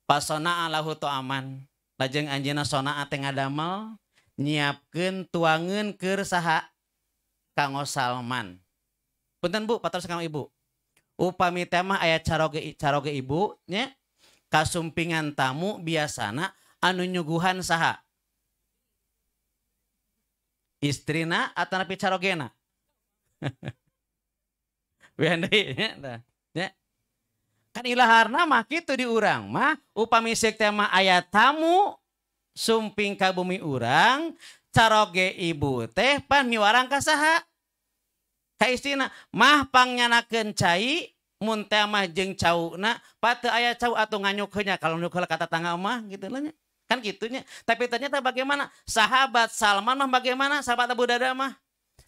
Pasona to aman. Lajeng anjena sona ateng ngadamel nyiapkan tuangan Ker saha Kango Salman. Punten Bu, patos kang Ibu. Upami tema ayat caroge caroge Ibu nya kasumpingan tamu biasana anu nyuguhan saha? Istrina atau napi carogena? *laughs* Wendy *laughs* ya, ya. kan ilaharna mah gitu di urang mah upami seuk teh mah tamu sumping ka bumi urang caroge ibu teh pan miwarang ka saha ka istina mah pangnanakeun cai mun teh mah jeung cauna pateu aya cau atuh nganyuk kalau nyuk kata tangga mah gitu lah kan gitunya tapi ternyata bagaimana sahabat Salman mah bagaimana sahabat Abu Dada mah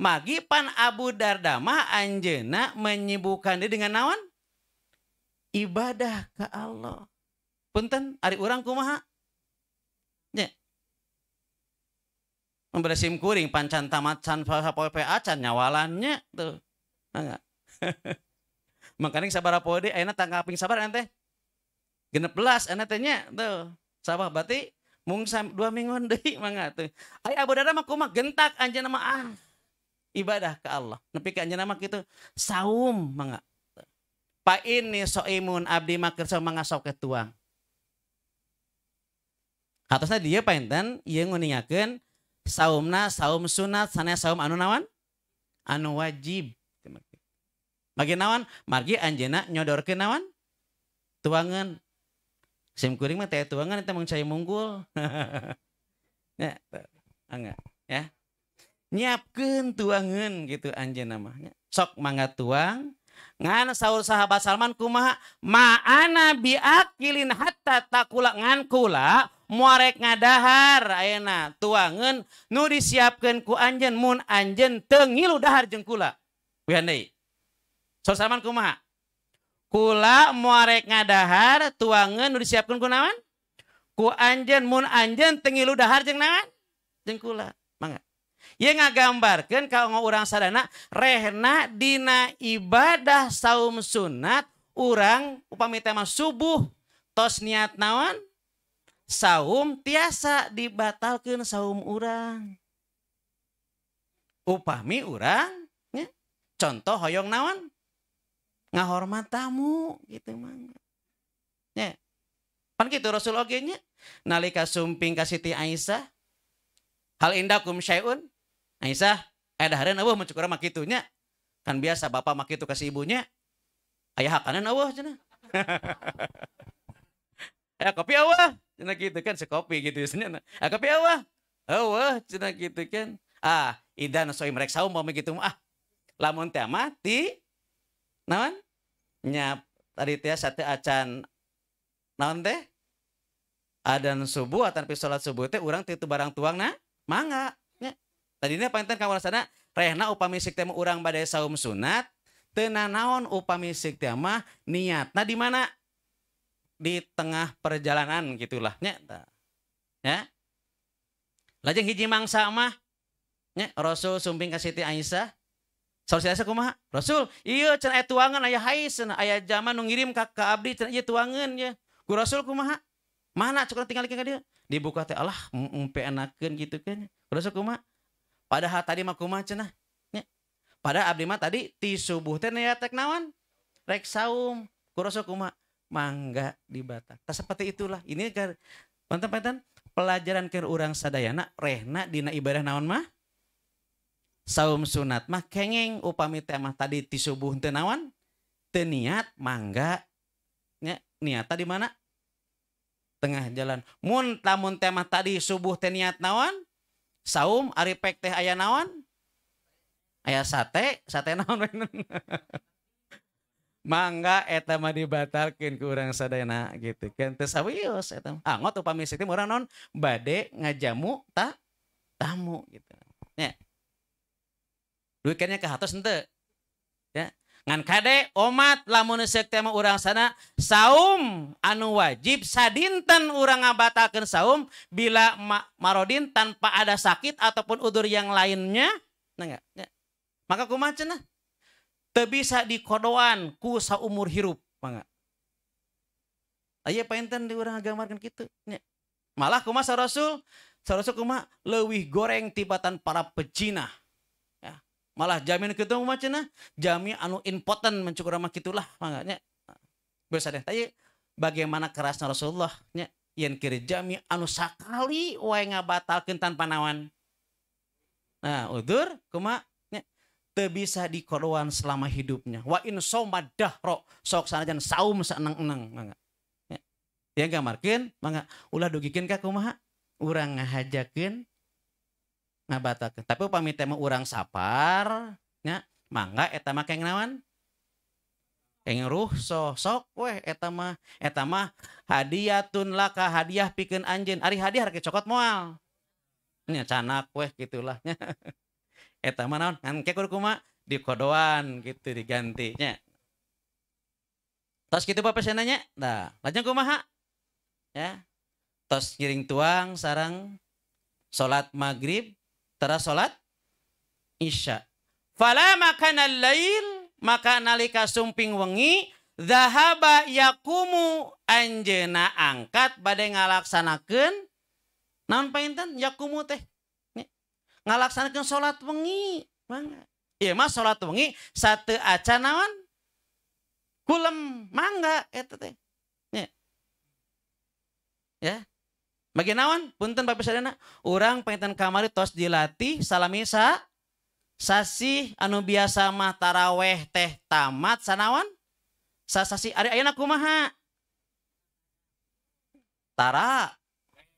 magi pan Abu Dardama anjena menyibukkan dia dengan naon ibadah ke Allah punten ari orang kumaha ya memberesim kuring pancan tamat can PA acan nyawalannya tuh enggak nah, *laughs* makanya sabar pode tangka ping sabar ente genep belas ente nya tuh sabar berarti mung dua mingguan *laughs* deh, enggak tuh ay Abu Dardama kumaha gentak anjena mah ah ibadah ke Allah nepi ka nama kita saum mangga pa ini so imun abdi makir so mangga sok ketuang Katanya dia painten yang nguningakeun saumna saum sunat sana saum anu nawan anu wajib bagi nawan margi nyodor ke nawan tuangan sim kuring mah teh tuangan itu mengcai munggul *laughs* ya enggak ya nyiapkan tuangan gitu anjir namanya sok mangga tuang ngan saur sahabat Salman kumaha ma'ana biakilin hatta takula ngan kula muarek ngadahar ayeuna tuangan nu disiapkan ku anjen mun anjen tengilu dahar jeng kula wihan deui Salman kumaha kula muarek ngadahar tuangan nu disiapkan ku naon ku anjen mun anjen tengilu dahar jeng naman jeung kula yang ngagambarkan kalau orang sadana rehna dina ibadah saum sunat orang upami tema subuh tos niat nawan saum tiasa dibatalkan saum orang upami orang ya. contoh hoyong nawan ngahormat tamu gitu mang ya pan gitu Rasul oge nya nalika sumping kasiti Aisyah hal indakum syai'un Aisyah, ada eh, hari awah mencukur mak nya. Kan biasa bapak mak itu kasih ibunya. Ayah hakanan awah cina. *laughs* eh kopi awah cina kan, gitu kan ya, sekopi gitu cina. eh kopi awah. Awah cina gitu kan. Ah idan soi mereka saum mau gitu ah. Lamun teh mati. Nawan? Nyap tadi teh sate acan. Nawan teh? Adan subuh atau sholat subuh teh orang itu barang tuang na mangga tadinya panten kamu sana rehna upami sikte urang badai saum sunat tenanawan upami sikte mah niat nah di mana di tengah perjalanan gitulah nya ya lajeng hiji mangsa mah nya rasul sumping kasih ti aisyah Saur saya kumaha? Rasul, iya cenah aya tuangan ayah hais cenah ayah zaman nungirim kakak ka abdi cenah ieu tuangan ya. Ku Rasul kumaha? Mana cukup tinggal ka dia? Dibuka teh Allah empe enakeun gitu kan. Ku Rasul kumaha? padahal tadi makuma cenah ya. pada abdi mah tadi ti subuh teh niat tek naon rek saum kurasa mangga di batak Tah seperti itulah ini kan mantan mantan pelajaran ke urang sadayana rehna dina ibadah naon mah saum sunat mah kengeng upami teh tadi ti subuh teu naon teu niat mangga Ya, niat. Tadi mana tengah jalan mun lamun teh tadi subuh teh nawan saum Ari pek teh aya naon aya sate sate naon *laughs* mangga eta mah dibatalkeun ku urang sadayana gitu kan teu sawios eta ah ngot upami siti urang non bade ngajamu ta tamu gitu nya duit kayaknya ke hatos ente ngan kadeh, omat lamun tema urang sana saum anu wajib sadinten urang ngabatakan saum bila ma marodin tanpa ada sakit ataupun udur yang lainnya nah, enggak, maka kumaha cenah teu bisa dikodoan ku saumur hirup mangga aya ah, painten di urang ngagambarkeun kitu nya malah kumaha rasul Rasul lewi goreng tibatan para pecina. Malah jamin kita mau macana, jami anu impoten mencukur ramah kitulah, makanya. Biasa deh, bagaimana kerasnya Rasulullah, nya yang kiri jami anu sakali wae ngabatalkan tanpa nawan. Nah, udur, kuma nya teu bisa dikoroan selama hidupnya. Wa in somad dahro, sok sanajan saum saeneng-eneng, mangga. Ya, ya gamarkeun, mangga ulah dugikin ka kumaha? Urang ngahajakeun ngabatakan Tapi upami tema orang sapar nya mangga etama mah keng nawan, Keng ruh so sok weh etama mah eta mah laka hadiah pikeun anjen Ari hadiah rek cokot mual, Nya canak weh gitulah nya. *laughs* Eta mah naon? Ngan kuma di Dikodoan gitu digantinya. Tos gitu bapak saya nanya. Nah, lajeng kumaha? Ya. Tos kiring tuang sarang salat maghrib Terus sholat Isya. Fala makana lail maka nalika sumping wengi zahaba yakumu anjena angkat badai ngalaksanakan naon painten yakumu teh ngalaksanakan sholat wengi mangga iya mas sholat wengi satu acanawan, kulem mangga itu teh ya bagi naon, punten papi sadana, orang pengen kamari tos dilatih salamisa, sasi anu biasa mah taraweh teh tamat sanawan, sasasi ari ayana kumaha. Tara,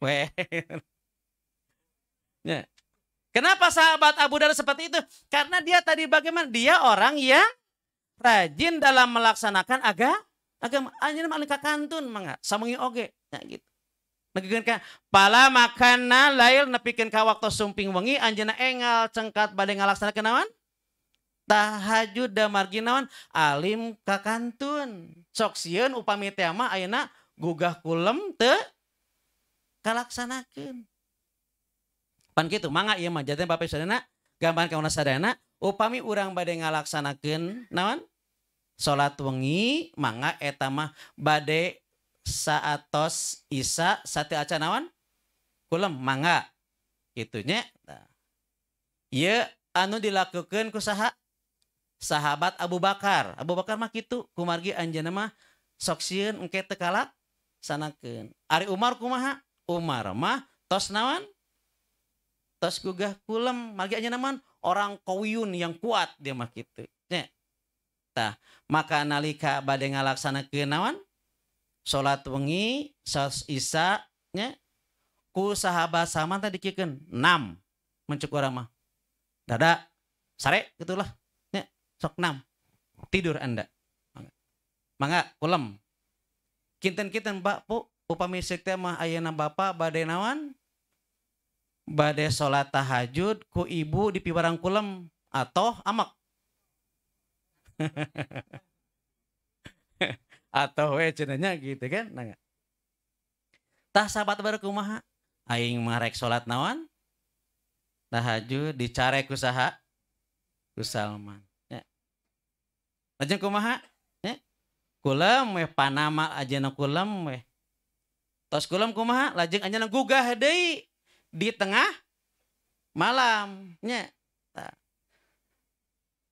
weh. *laughs* Ya. Kenapa sahabat Abu Dar seperti itu? Karena dia tadi bagaimana? Dia orang yang rajin dalam melaksanakan agama. agama. Anjir kantun mangga, samungi oge. Nah gitu. Nagigin ka, pala makan na lail napikin ka waktu sumping wengi anjena engal cengkat balik ngalaksana kenawan. Tahajud damar ginawan alim kakantun. Sok sieun upami teh mah gugah kulem te kalaksanakan. Pan kitu mangga iya mah jaten Bapak Sadana gambaran kauna sadana upami urang bade ngalaksanakeun nawan, Salat wengi mangga etama bade saatos isa sate acanawan kulem mangga itunya nah. ya anu dilakukan ku saha sahabat Abu Bakar Abu Bakar mah gitu kumargi anjana mah sok sieun engke teu kalak sanakeun ari Umar kumaha Umar mah tos nawan tos gugah kulem margi anjana mah orang kawiyun yang kuat dia mah gitu nya tah maka nalika bade ngalaksanakeun kenawan salat wengi salat isya nya ku sahabat sama tadi kikan enam mencukur orang dada sare gitulah nya sok enam tidur anda mangga kulem kinten kinten mbak pu upami sekte mah ayana bapak badai nawan badai sholat tahajud ku ibu di pibarang kulem atau amak *laughs* atau we eh, cenanya gitu kan nah, tah sahabat baru kumaha aing marek sholat nawan tahajud dicareku saha kusalman Salman ya. lajeng kumaha ya. kulem weh panama ajeuna kulem weh tos kulem kumaha lajeng anjeuna gugah deh di tengah malam nya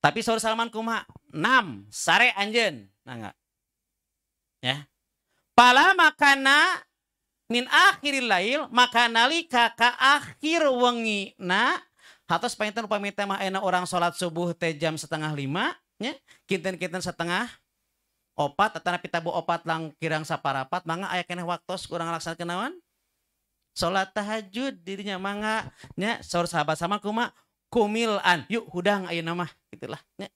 tapi sahur Salman kumaha nam sare anjen nah enggak Ya. Pala makana min akhiril lail maka nalika ka akhir wengi na hatos pangitan upami tema ena orang sholat subuh teh jam setengah lima ya kinten-kinten setengah opat atau tabu opat lang kirang saparapat mangga ayah kena waktu kurang laksa kenawan, sholat tahajud dirinya mangga ya sahur sahabat sama kuma kumilan yuk hudang ayo nama, gitulah ya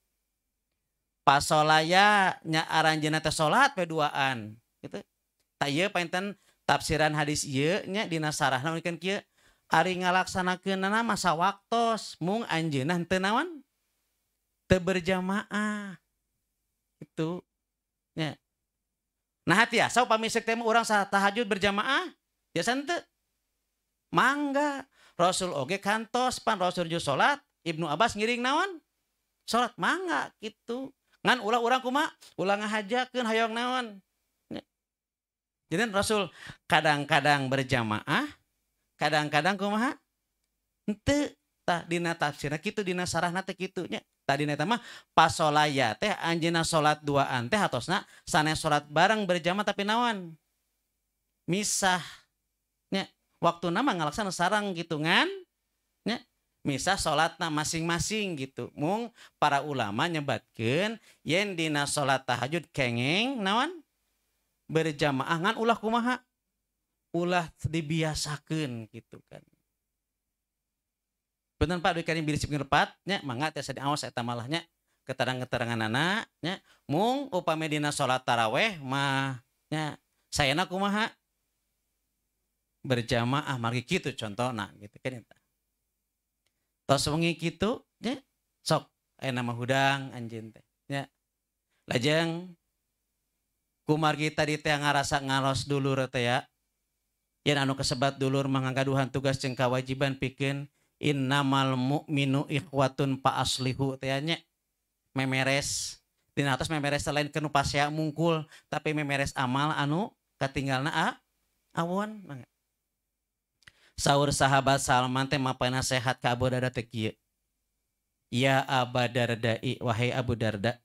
pasolaya nya aranjena teh salat pe duaan gitu tak ieu painten tafsiran hadis ieu nya dina sarahna mungkin kieu ari ngalaksanakeunana masa waktos mung anjeunna teu naon teu berjamaah itu nya nah hatiasa upami sek teh urang tahajud berjamaah ya sante mangga Rasul oge kantos pan Rasul ju salat Ibnu Abbas ngiring naon salat mangga gitu ngan ulah orang kuma ulah ngahajakeun hayang naon jadi Rasul kadang-kadang berjamaah kadang-kadang kumaha henteu tah dina tafsirna kitu dina sarahna teh kitu nya tadi neta mah pasolaya teh anjeunna salat duaan teh hatosna sanes salat bareng berjamaah tapi naon misah nya waktu nama ngalaksana sarang gitu ngan misah salatna masing-masing gitu mung para ulama nyebatkan yen dina salat tahajud kengeng nawan berjamaah ngan ulah kumaha ulah dibiasakan gitu kan Benar pak dikani birisip ngerpat nya mangga ya sadi awas eta malahnya keterang-keterangan anak nya mung upami dina solat taraweh mah saya nak kumaha berjamaah margi contoh contohna gitu kan Tos wengi gitu, ya, sok aya eh, nama hudang anjeun teh. Ya. Lajeng kumar kita di teh ngarasa ngalos dulu teh ya. Yen anu kesebat dulur manganggaduhan tugas jeung kawajiban pikeun innamal mu'minu ikhwatun pa aslihu teh nya. Memeres di atas memeres selain kenu pasya mungkul tapi memeres amal anu ketinggalna a ah, awon mangga sahur sahabat Salman teh mapana sehat ka Abu Darda teh kieu. Ya Abu Darda, wahai Abu Darda.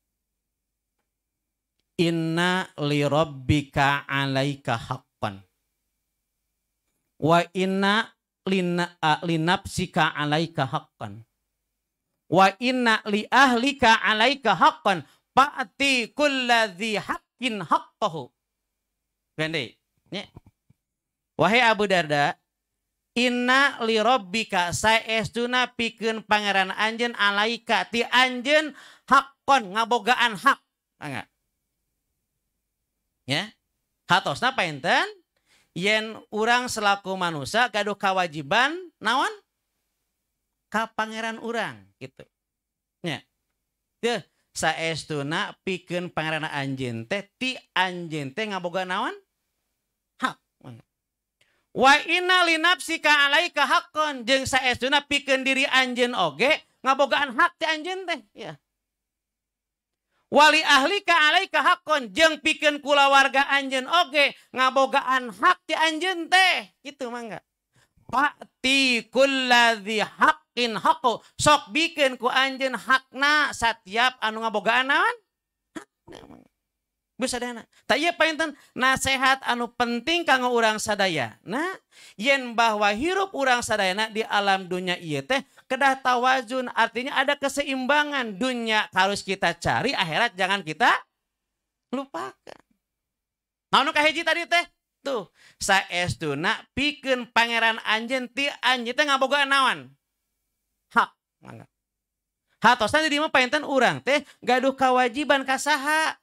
Inna li rabbika alaika haqqan. Wa inna lina, uh, linapsika alaika haqqan. Wa inna li ahlika alaika haqqan. Pa'ati kulladzi haqqin haqqahu. Gandhi. Wahai Abu Darda, Inna li es saestuna pikeun pangeran anjen alaika ti anjen hakon ngabogaan hak. Ah, enggak. Ya. Hatosna painten yen urang selaku manusia gaduh kewajiban naon? Ka pangeran urang gitu. Ya. es saestuna pikeun pangeran anjen teh ti anjen teh ngabogaan naon? wafsi ka aika Hakonng saya pi diri anj oge ngabogaan hak anjen teh ya Wali ahli kealaika Hakon jeng piken kula warga Anjenge ngabogaan hak Anjen teh gitu mangga Pak sok bikinku anj hakna setiap anu ngabogaan awan bisa apa iya, yang pentan nasehat anu penting kanggo orang sadaya nah yen bahwa hirup orang sadaya nak di alam dunia iya teh kedah tawajun artinya ada keseimbangan dunia harus kita cari akhirat jangan kita lupakan nah nu kahiji tadi teh tuh nak bikin pangeran anjen ti anjen teh ngabogaan naon hak mangga Hatosna di mah painten urang teh gaduh kewajiban kasaha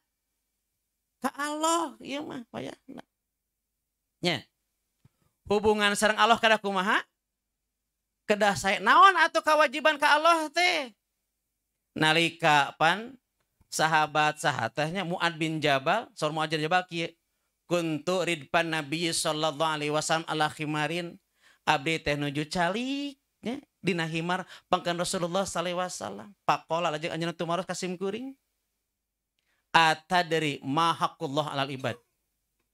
Ka Allah iya mah payahna. ya Hubungan sareng Allah kada kumaha? Kedah saya naon atau kewajiban ke Allah teh? Nalika pan sahabat sahatahnya Muad bin Jabal, sor Muad bin Jabal kieu. Kuntu ridpan Nabi sallallahu alaihi wasallam ala khimarin abdi teh nuju calik ya dina himar pangkan Rasulullah sallallahu alaihi wasallam. Pakola lajeng anjeunna tumaros kasim kuring atadri ma haqqullah alal ibad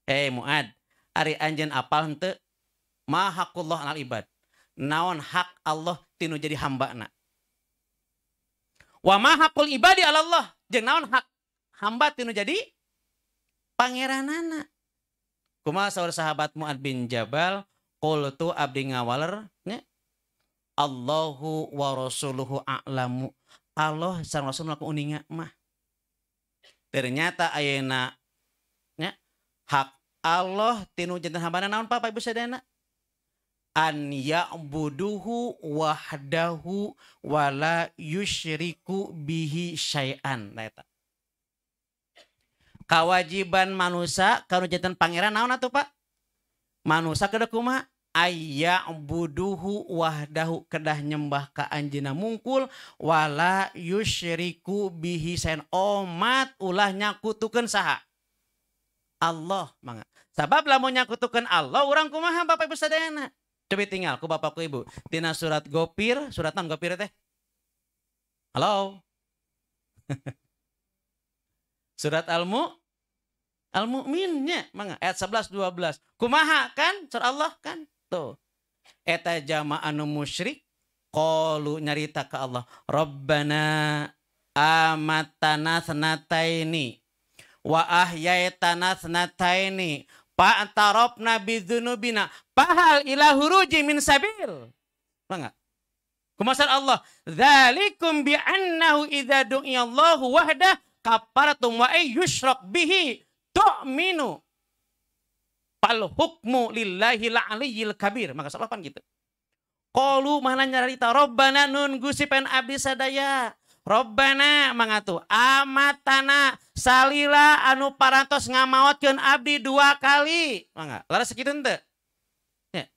eh muad ari anjen apal henteu ma haqqullah alal ibad naon hak Allah tinu jadi hamba na wa ma haqqul ibadi alallah jeung naon hak hamba tinu jadi pangeranana kuma saur sahabat Muad bin Jabal qultu abdi ngawaler nya Allahu wa rasuluhu a'lamu Allah sarang Rasul laku uninga mah ternyata ayana ya, hak Allah tinu jantan hambana naon Bapak Ibu sadayana an ya'buduhu wahdahu wala yusyriku bihi syai'an nah, eta. kewajiban manusia kanu jantan pangeran naon atuh Pak manusia kada kumaha ayya buduhu wahdahu kedah nyembah ka anjina mungkul wala yusyriku bihi sen omat ulah nyakutukeun saha Allah mangga sabab lamun nyakutukeun Allah urang kumaha Bapak Ibu sadayana coba tinggal ku ku Ibu tina surat Gopir surat non Gopir teh Halo *laughs* Surat Al-Mu Al-Mu'minnya mangga ayat 11 12 kumaha kan surat Allah kan itu eta jama anu musyrik kalu nyarita ke Allah Rabbana amatana sanataini wa ahyaitana sanataini fa antarabna bidzunubina pahal ila huruji min sabil enggak Kumasal Allah, "Dzalikum bi annahu idza du'iya Allahu wahda kaparatum wa ay bihi tu'minu." Fal hukmu lillahi aliyil kabir. Maka salapan gitu. Kalu mana nyarita Robbana nun gusipen abdi sadaya. Robbana mangatu amatana salila anu parantos ngamawatkan abdi dua kali. Mangga, laras segitu henteu. Ya.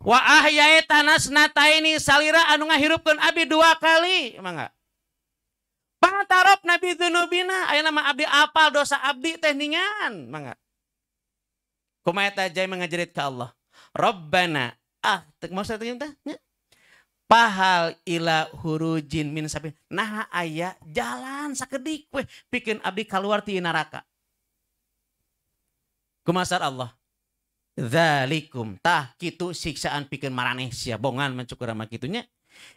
Wa ahyai tanas ini salira anu ngahirupkeun abdi dua kali. Mangga. Pantarop nabi dzunubina ayeuna nama abdi apal dosa abdi teh ningan. Mangga kumaita jai mengajarit ke Allah. Rabbana ah tek itu teh nya. Pahal ila hurujin min sapi. Nah ayah jalan sakedik weh bikin abdi keluar ti neraka. Kumasar Allah. Zalikum tah kitu siksaan pikeun maraneh sia bongan mencukur sama kitunya.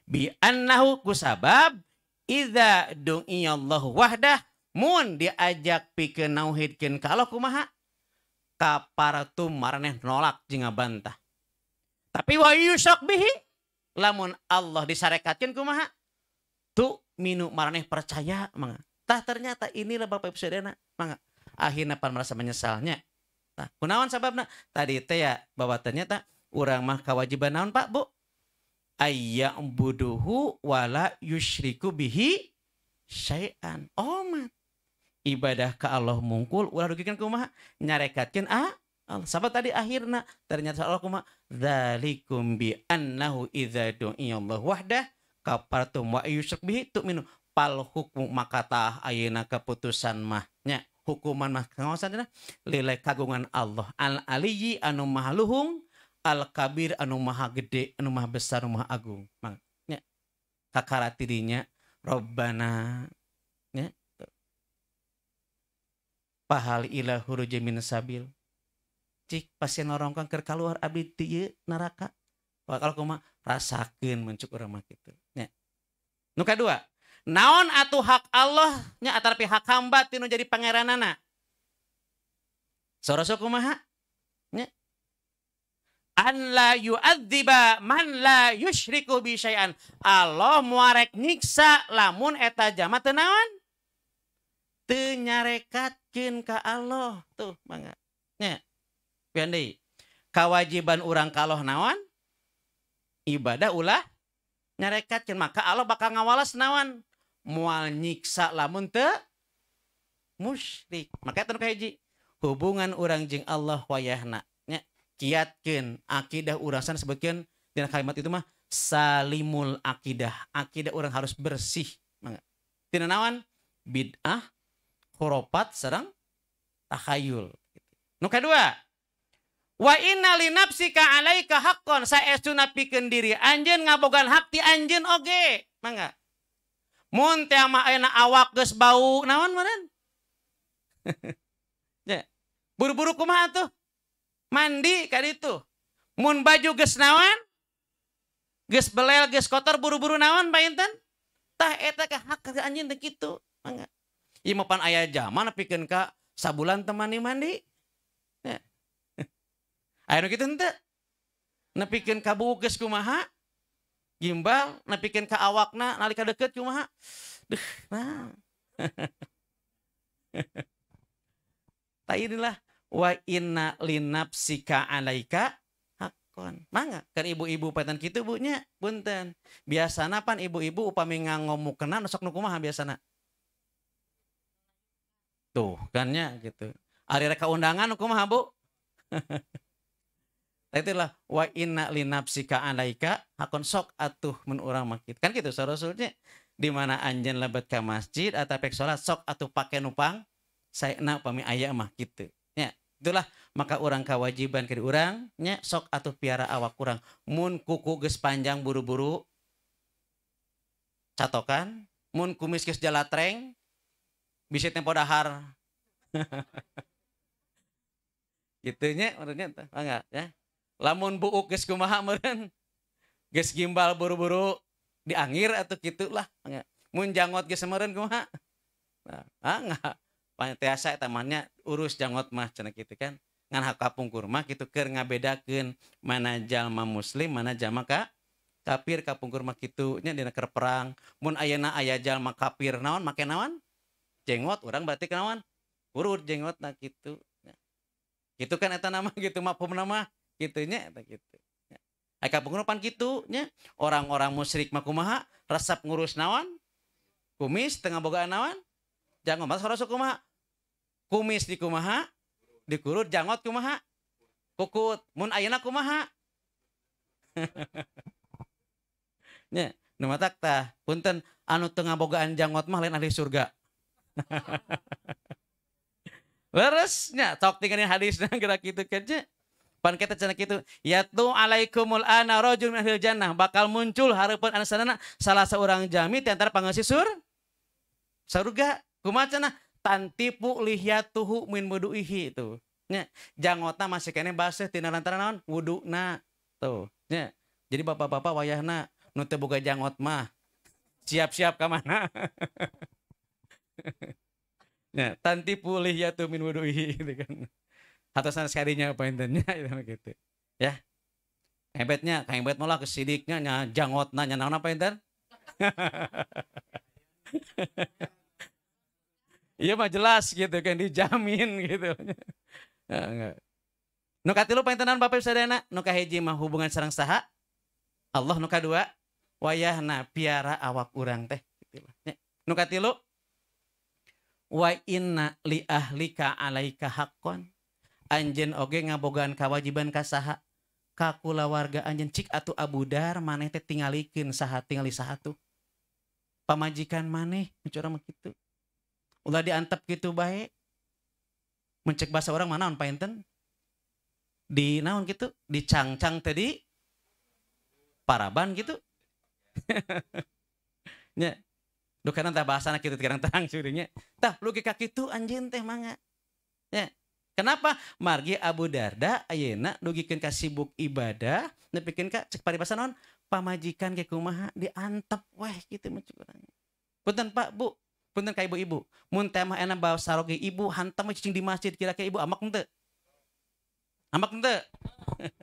Bi annahu kusabab idza Allah wahdah mun diajak pikeun nauhidkeun ka kumaha kaparatu maraneh nolak jingga bantah. Tapi wahyu yusak bihi lamun Allah ku kumaha? Tu minu maraneh percaya mangga. Tah ternyata inilah Bapak Ibu Saudara mangga. Akhirnya pan merasa menyesalnya. Tah kunawan sababna? Tadi teh ya bahwa ternyata Orang mah kewajiban naon Pak Bu? buduhu wala yushriku bihi syai'an. Oh ibadah ke Allah mungkul ulah rugikan kumaha nyarekatkeun ah? Allah. Sahabat tadi akhirna ternyata Allah rumah dzalikum bi annahu idza Allah wahdah kapartum wa yusyrik bihi tu'minu pal hukum maka tah ayeuna keputusan nya hukuman mah kaosanna lilai kagungan Allah al aliyyi anu maha luhung al kabir anu maha gede anu maha besar anu maha agung nya kakara tirinya robbana nya pahal ilah huruji min sabil cik pasien orang kanker keluar abdi di neraka bakal kuma rasakin mencuk orang mah kitu ya. nuka dua naon atuh hak Allah nya atarpi hak hamba tinu jadi pangeranana sorosok kumaha nya an la yu'adziba man la yusyriku bi syai'an. Allah muarek nyiksa lamun eta jama teu naon? Teu nyarekat yakin ke Allah tuh mangga. Nya. Pian deui. Kawajiban urang Allah naon? Ibadah ulah nyarekat maka Allah bakal ngawalas naon? Mual nyiksa lamun teu musyrik. Maka tanu hiji hubungan urang jeung Allah wayahna nya kiatkeun akidah urasan sebutkeun dina kalimat itu mah salimul akidah. Akidah urang harus bersih. Mangga. Tina naon? Bid'ah khurafat serang takhayul. Nu kedua, wa inna li nafsika alaika haqqon saestuna pikeun diri anjeun ngabogan hak ti anjeun oge mangga mun teh mah ayeuna awak geus bau naon manan *laughs* ya buru-buru kumaha tuh mandi ka ditu mun baju geus naon geus belel geus kotor buru-buru naon painten tah eta ka hak anjeun teh kitu mangga Ieu mapan ayah zaman pikeun ka sabulan temani mandi. Ya. *laughs* Aya nu kita henteu. Nepikeun ka buges kumaha? Gimbal Nepikin ka awakna nalika deket kumaha? Duh, nah. *laughs* tak inilah wa inna linapsika alaika hakon. Mangga nah kan ibu-ibu petan kita bu Buntan. biasa Biasana pan ibu-ibu upami ngangomu kena nu nukumaha biasana? Tuh, kannya gitu. Ari reka undangan mah Bu? *laughs* itulah wa inna nafsika alaika hakon sok atuh mun urang makit. Kan gitu sarasulnya di mana anjen lebet ke masjid atau pek sholat sok atuh pake nupang saya nak pami ayah mah gitu ya itulah maka orang kewajiban kiri orang nya sok atau piara awak kurang mun kuku ges panjang buru-buru catokan mun kumis ges jalatreng bisa tempo dahar *laughs* nya menurutnya tuh enggak ya lamun buuk geus kumaha meureun geus gimbal buru-buru diangir atau gitu lah enggak mun jangot geus meureun kumaha nah, enggak pantiasa tamannya urus jangot mah cenah gitu kan ngan kapung kurma gitu keur ngabedakeun mana jalma muslim mana jalma ka kapir kurma mah kitunya dina keur perang mun ayeuna aya jalma kapir naon make naon jenggot orang berarti kenawan urut jenggot nah gitu ya. gitu kan eta nama *laughs* gitu mafhum nama gitunya eta gitu ya. Aka pengurupan gitunya orang-orang musyrik makumaha resep ngurus nawan kumis tengah boga nawan jangan mas harus kumaha kumis di kumaha dikurut jangot kumaha kukut mun ayana kumaha *laughs* nya nu matak tah punten anu tengah bogaan jangot mah lain ahli surga Leresnya, sok tinggalin hadisnya *laughs* gerak gitu kan, itu kerja. Pan kita cina gitu. Yatu alaikumul ana rojul min ahlil jannah. Bakal muncul harapan anasanana salah seorang jami di antara pengisi sur. Surga. Kumacana. Tantipu lihiyatuhu min mudu'ihi. itu, Nya. Jangota masih kene basah tina lantaran naon. Wudukna. Tuh. Nya. Jadi bapak-bapak wayahna. Nute buka jangot mah. Siap-siap ke mana? *laughs* nah, tanti pulih ya tuh min wuduhi gitu kan. sana sekarinya apa intinya *laughs* gitu gitu. Ya. Hebetnya, hebet malah kesidiknya, nya jangot nanya, nana apa *laughs* Iya mah jelas gitu kan dijamin *laughs* gitu. ya, enggak. Nuka tilu Bapak Ibu Saudara, nuka hiji mah hubungan serang saha? Allah nuka dua wayahna piara awak urang teh gitu ya. Nuka tilu wa inna li ahlika alaika haqqon anjen oge ngabogaan kewajiban kasaha kakula warga anjen cik atu abudar maneh teh tinggalikin saha tingali sahatu pamajikan maneh mencura kitu ulah diantep gitu baik mencek bahasa orang mana on painten di naon gitu dicangcang tadi paraban gitu *laughs* ya Duh karena bahasa anak kita terang terang surinya. Tah lu kaki itu anjing teh mangga. Ya. Kenapa? Margi Abu Darda ayeuna dugikeun ka sibuk ibadah nepikeun ka cek paribasa naon? Pamajikan ke kumaha diantep weh gitu mah Punten Pak, Bu. Punten ka ibu-ibu. Mun teh mah enak bawa sarogi ibu hantam cicing di masjid kira-kira ibu amak henteu. Amak henteu. *laughs*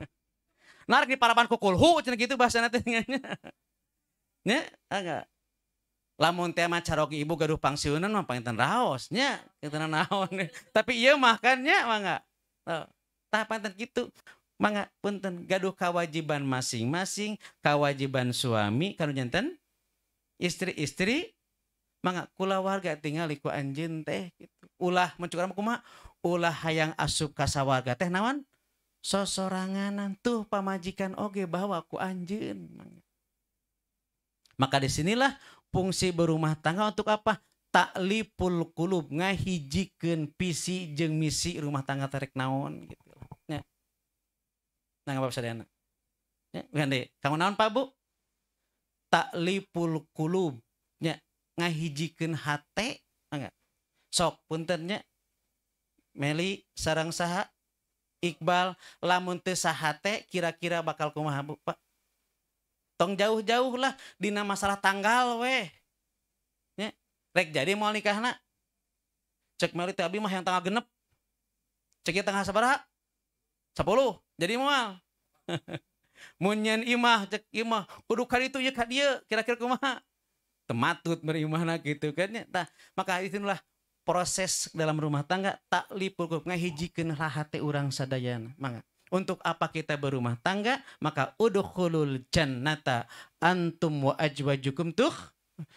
Narik di parapan hu cenah gitu bahasa nanti. Ya, agak lamun teh mah caroki ibu gaduh pangsiunan mah panginten raos nya kinten naon *laughs* tapi iya mah kan nya mangga tah panten kitu mangga punten gaduh kewajiban masing-masing kewajiban suami kanu janten istri-istri mangga kula warga tinggal ku anjeun teh gitu. ulah mencukur kumaha ulah hayang asup ka sawarga teh naon sosoranganan tuh pamajikan oge bawa ku anjeun maka disinilah fungsi berumah tangga untuk apa taklipul kulub ngahijikan visi jeng misi rumah tangga tarik naon gitu ya nah apa sadayana ya bukan deh kamu naon pak bu taklipul kulub ya ngahijikan hati ah, Nggak. sok puntennya Meli sarang saha Iqbal lamun teu sahate kira-kira bakal kumaha bu pak tong jauh-jauh lah dina masalah tanggal weh ya. rek jadi mau nikah nak cek meli tapi mah yang tanggal genep cek tanggal sabaraha sepuluh jadi mual *laughs* munyan imah cek imah kudu kali itu ya kak dia kira-kira kumaha tematut berimah nak gitu kan ya nah, maka itulah proses dalam rumah tangga tak lipul ngahijikeun rahate urang sadayan, mangga untuk apa kita berumah tangga? Maka udhulul jannata antum wa ajwajukum tuh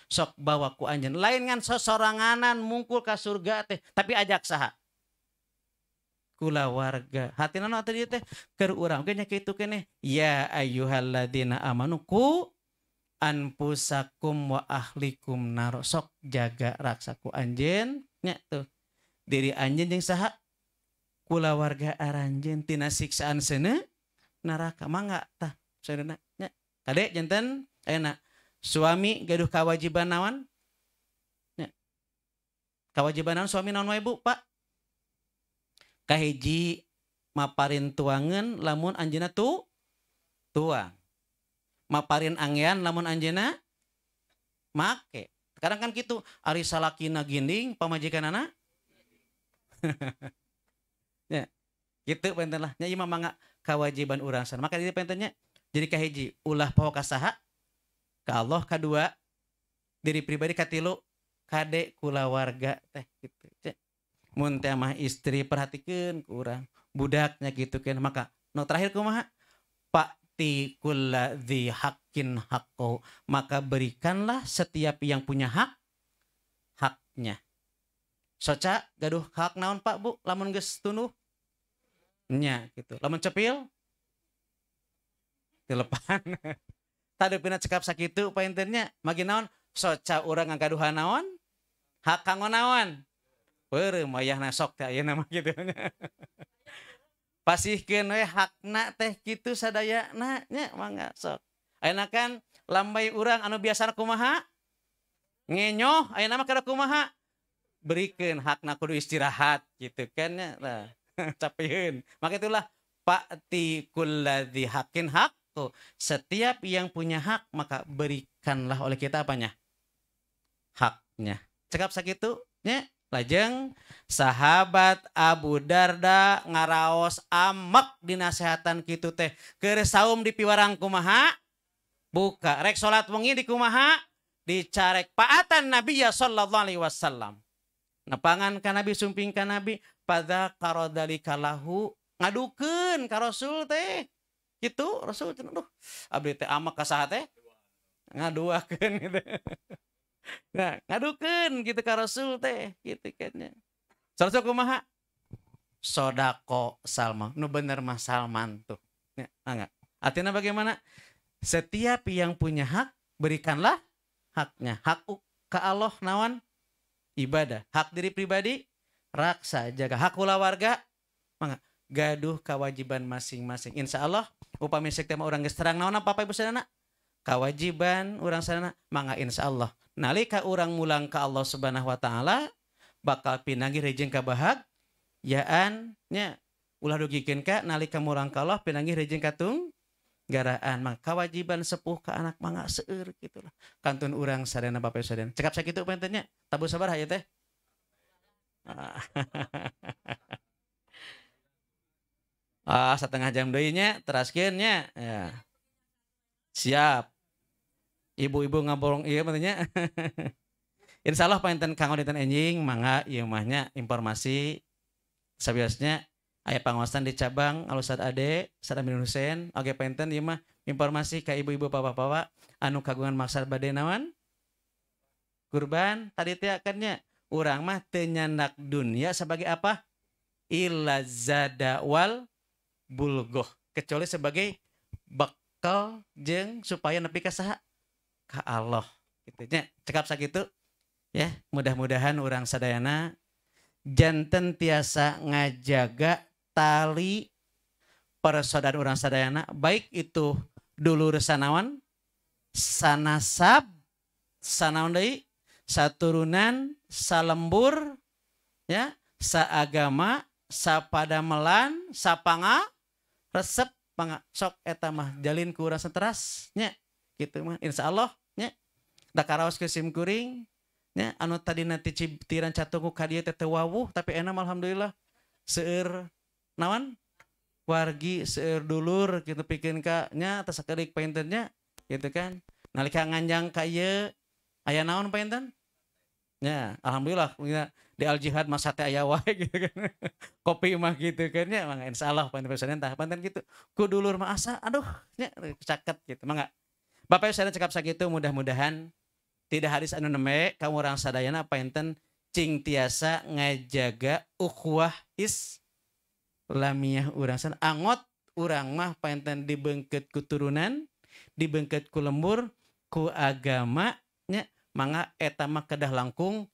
sok bawa ku anjen lain kan sosoranganan mungkul ke surga teh tapi ajak saha kula warga hati nana tadi teh ker urang kayaknya itu kene ya ayyuhalladzina amanu ku anpusakum wa ahlikum narosok jaga raksaku anjen nya tuh diri anjen yang saha kula warga aranjen tina siksaan sana neraka mangga tah sadena nya kadek janten enak suami gaduh kewajiban nawan nya kewajiban naon suami naon wae Bu Pak kahiji maparin tuangan lamun anjena tu tuang maparin angean lamun anjena make sekarang kan gitu ari salakina ginding pamajikan anak *laughs* ya gitu penten lah nya imam mangga kewajiban urang sana maka jadi pentennya jadi kahiji ulah poho kasaha ke Allah kedua diri pribadi katilu kade kula warga teh gitu cek mun mah istri perhatikan kurang budaknya gitu kan maka no terakhir kumaha pak ti kula di hakin hakko maka berikanlah setiap yang punya hak haknya soca gaduh hak naon pak bu lamun ges tunuh nya gitu lamun cepil dilepan *laughs* tadi pina cekap sakitu painternya magi naon soca urang ngagaduhan naon hak kangon naon Pere mayah nasok teh ayeuna mah kitu *laughs* nya. Pasihkeun we hakna teh kitu sadayana nya mangga sok. Ayeuna kan lambai urang anu biasa kumaha? Ngenyoh ayeuna mah kada kumaha? berikan hak nak kudu istirahat gitu kan ya nah, *laughs* capein maka itulah Pakti kulladhi hakin tuh Setiap yang punya hak, maka berikanlah oleh kita apanya? Haknya. Cekap tuh ya lajeng sahabat Abu Darda ngaraos amak dinasehatan kitu teh. Keur di piwarang kumaha? Buka. Rek salat wengi di kumaha? Dicarek paatan Nabi ya sallallahu alaihi wasallam nepangan ka nabi sumping ka nabi pada karodalika lahu ngadukeun ka rasul teh gitu rasul cenah duh abdi teh amak ka saha teh ngaduakeun *laughs* gitu nah ngadukeun gitu ka rasul teh gitu kan ya kumaha sodako salma nu bener mah salman tuh ya, ah, enggak artinya bagaimana setiap yang punya hak berikanlah haknya hak ke Allah nawan ibadah. Hak diri pribadi, raksa, jaga. Hak kula warga, mangga. Gaduh kewajiban masing-masing. Insya Allah, upami sekte orang gesterang naon apa ibu sana Kewajiban orang sana mangga insya Allah. Nalika orang mulang ke Allah subhanahu wa ta'ala, bakal pinangi rejeng ka bahag, yaan, nya, ulah dugikin ka, nalika mulang ke Allah, pinangi rejeng katung, garaan mang kewajiban sepuh ke anak mangga seueur gitu lah kantun urang sadana bapak sadana cekap sakitu pentenya tabu sabar aja teh ah. *laughs* ah setengah jam doinya nya teraskeun nya ya. siap ibu-ibu ngaborong iya pentenya *laughs* Insya Allah kangen kang enten anjing mangga ieu mahnya informasi sabiasnya Ayah pengawasan di cabang, alus saat ade, saat Amin Hussein, oke penten ya mah informasi ke ibu-ibu bapak-bapak anu kagungan maksud badai nawan kurban tadi tiakannya orang mah tenyandak dunia sebagai apa ilazada wal bulgoh kecuali sebagai bekal jeng supaya nepi ka ka Allah gitu nya cekap sakitu ya mudah-mudahan orang sadayana jantan tiasa ngajaga tali persaudaraan orang sadayana baik itu dulu sanawan sanasab sanawan satu saturunan salembur ya saagama sapadamelan sapanga resep panga sok etamah jalin ku urang nya gitu mah insyaallah nya dakarawas ke sim kuring nya anu tadi nanti tiran catungu ka teh wawuh tapi enak alhamdulillah seueur nawan wargi seur dulur gitu pikirin kaknya atas kerik painternya gitu kan nalika nganjang kayak ayah naon painten ya alhamdulillah di al jihad masa teh ayah wae *laughs* gitu kan kopi mah gitu kan ya, mangga insyaallah painten pesanan entah panten gitu ku dulur mah asa aduh nya caket gitu mah Bapak saya cakap sakitu mudah-mudahan tidak hadis anu neme kamu orang sadayana painten cing tiasa ngajaga ukhwah is lamiah urasan angot urang mah paenten dibengket keturunan dibengket ku lembur ku mangga manga etama kedah langkung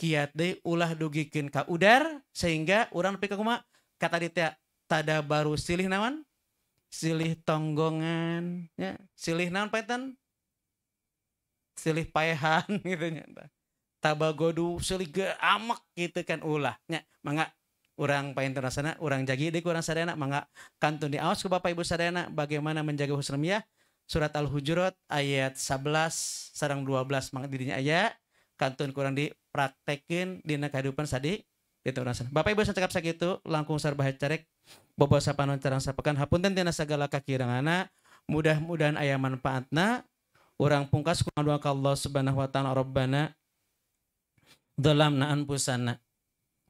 kiat deh ulah dugikin ka udar sehingga urang tapi kumaha kata dia tada baru silih nawan silih tonggongan ya silih nawan penten silih payahan *laughs* gitu nya tabagodu silih amak gitu kan ulah nya mangga orang painterasana, orang jagi Dek kurang sadayana mangga kantun di awas ke Bapak Ibu sadayana bagaimana menjaga husnamiah surat Al-Hujurat ayat 11 sarang 12 mangga dirinya ayat kantun kurang dipraktekin dina kehidupan sadi itu orang sana. Bapak Ibu saya cakap segitu langkung sarba carek bobo sapanon carang sapekan hapunten tina segala kaki anak. mudah-mudahan aya manfaatna orang pungkas kurang dua Allah subhanahu wa ta'ala rabbana naan pusana.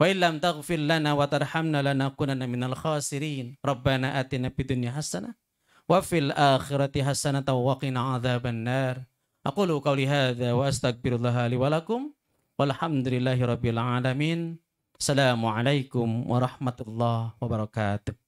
وإن لم تغفر لنا وترحمنا لنكونن من الخاسرين ربنا آتنا في الدنيا حسنة وفي الآخرة حسنة وقنا عذاب النار أقول قولي هذا وأستغفر الله لي ولكم والحمد لله رب العالمين السلام عليكم ورحمة الله وبركاته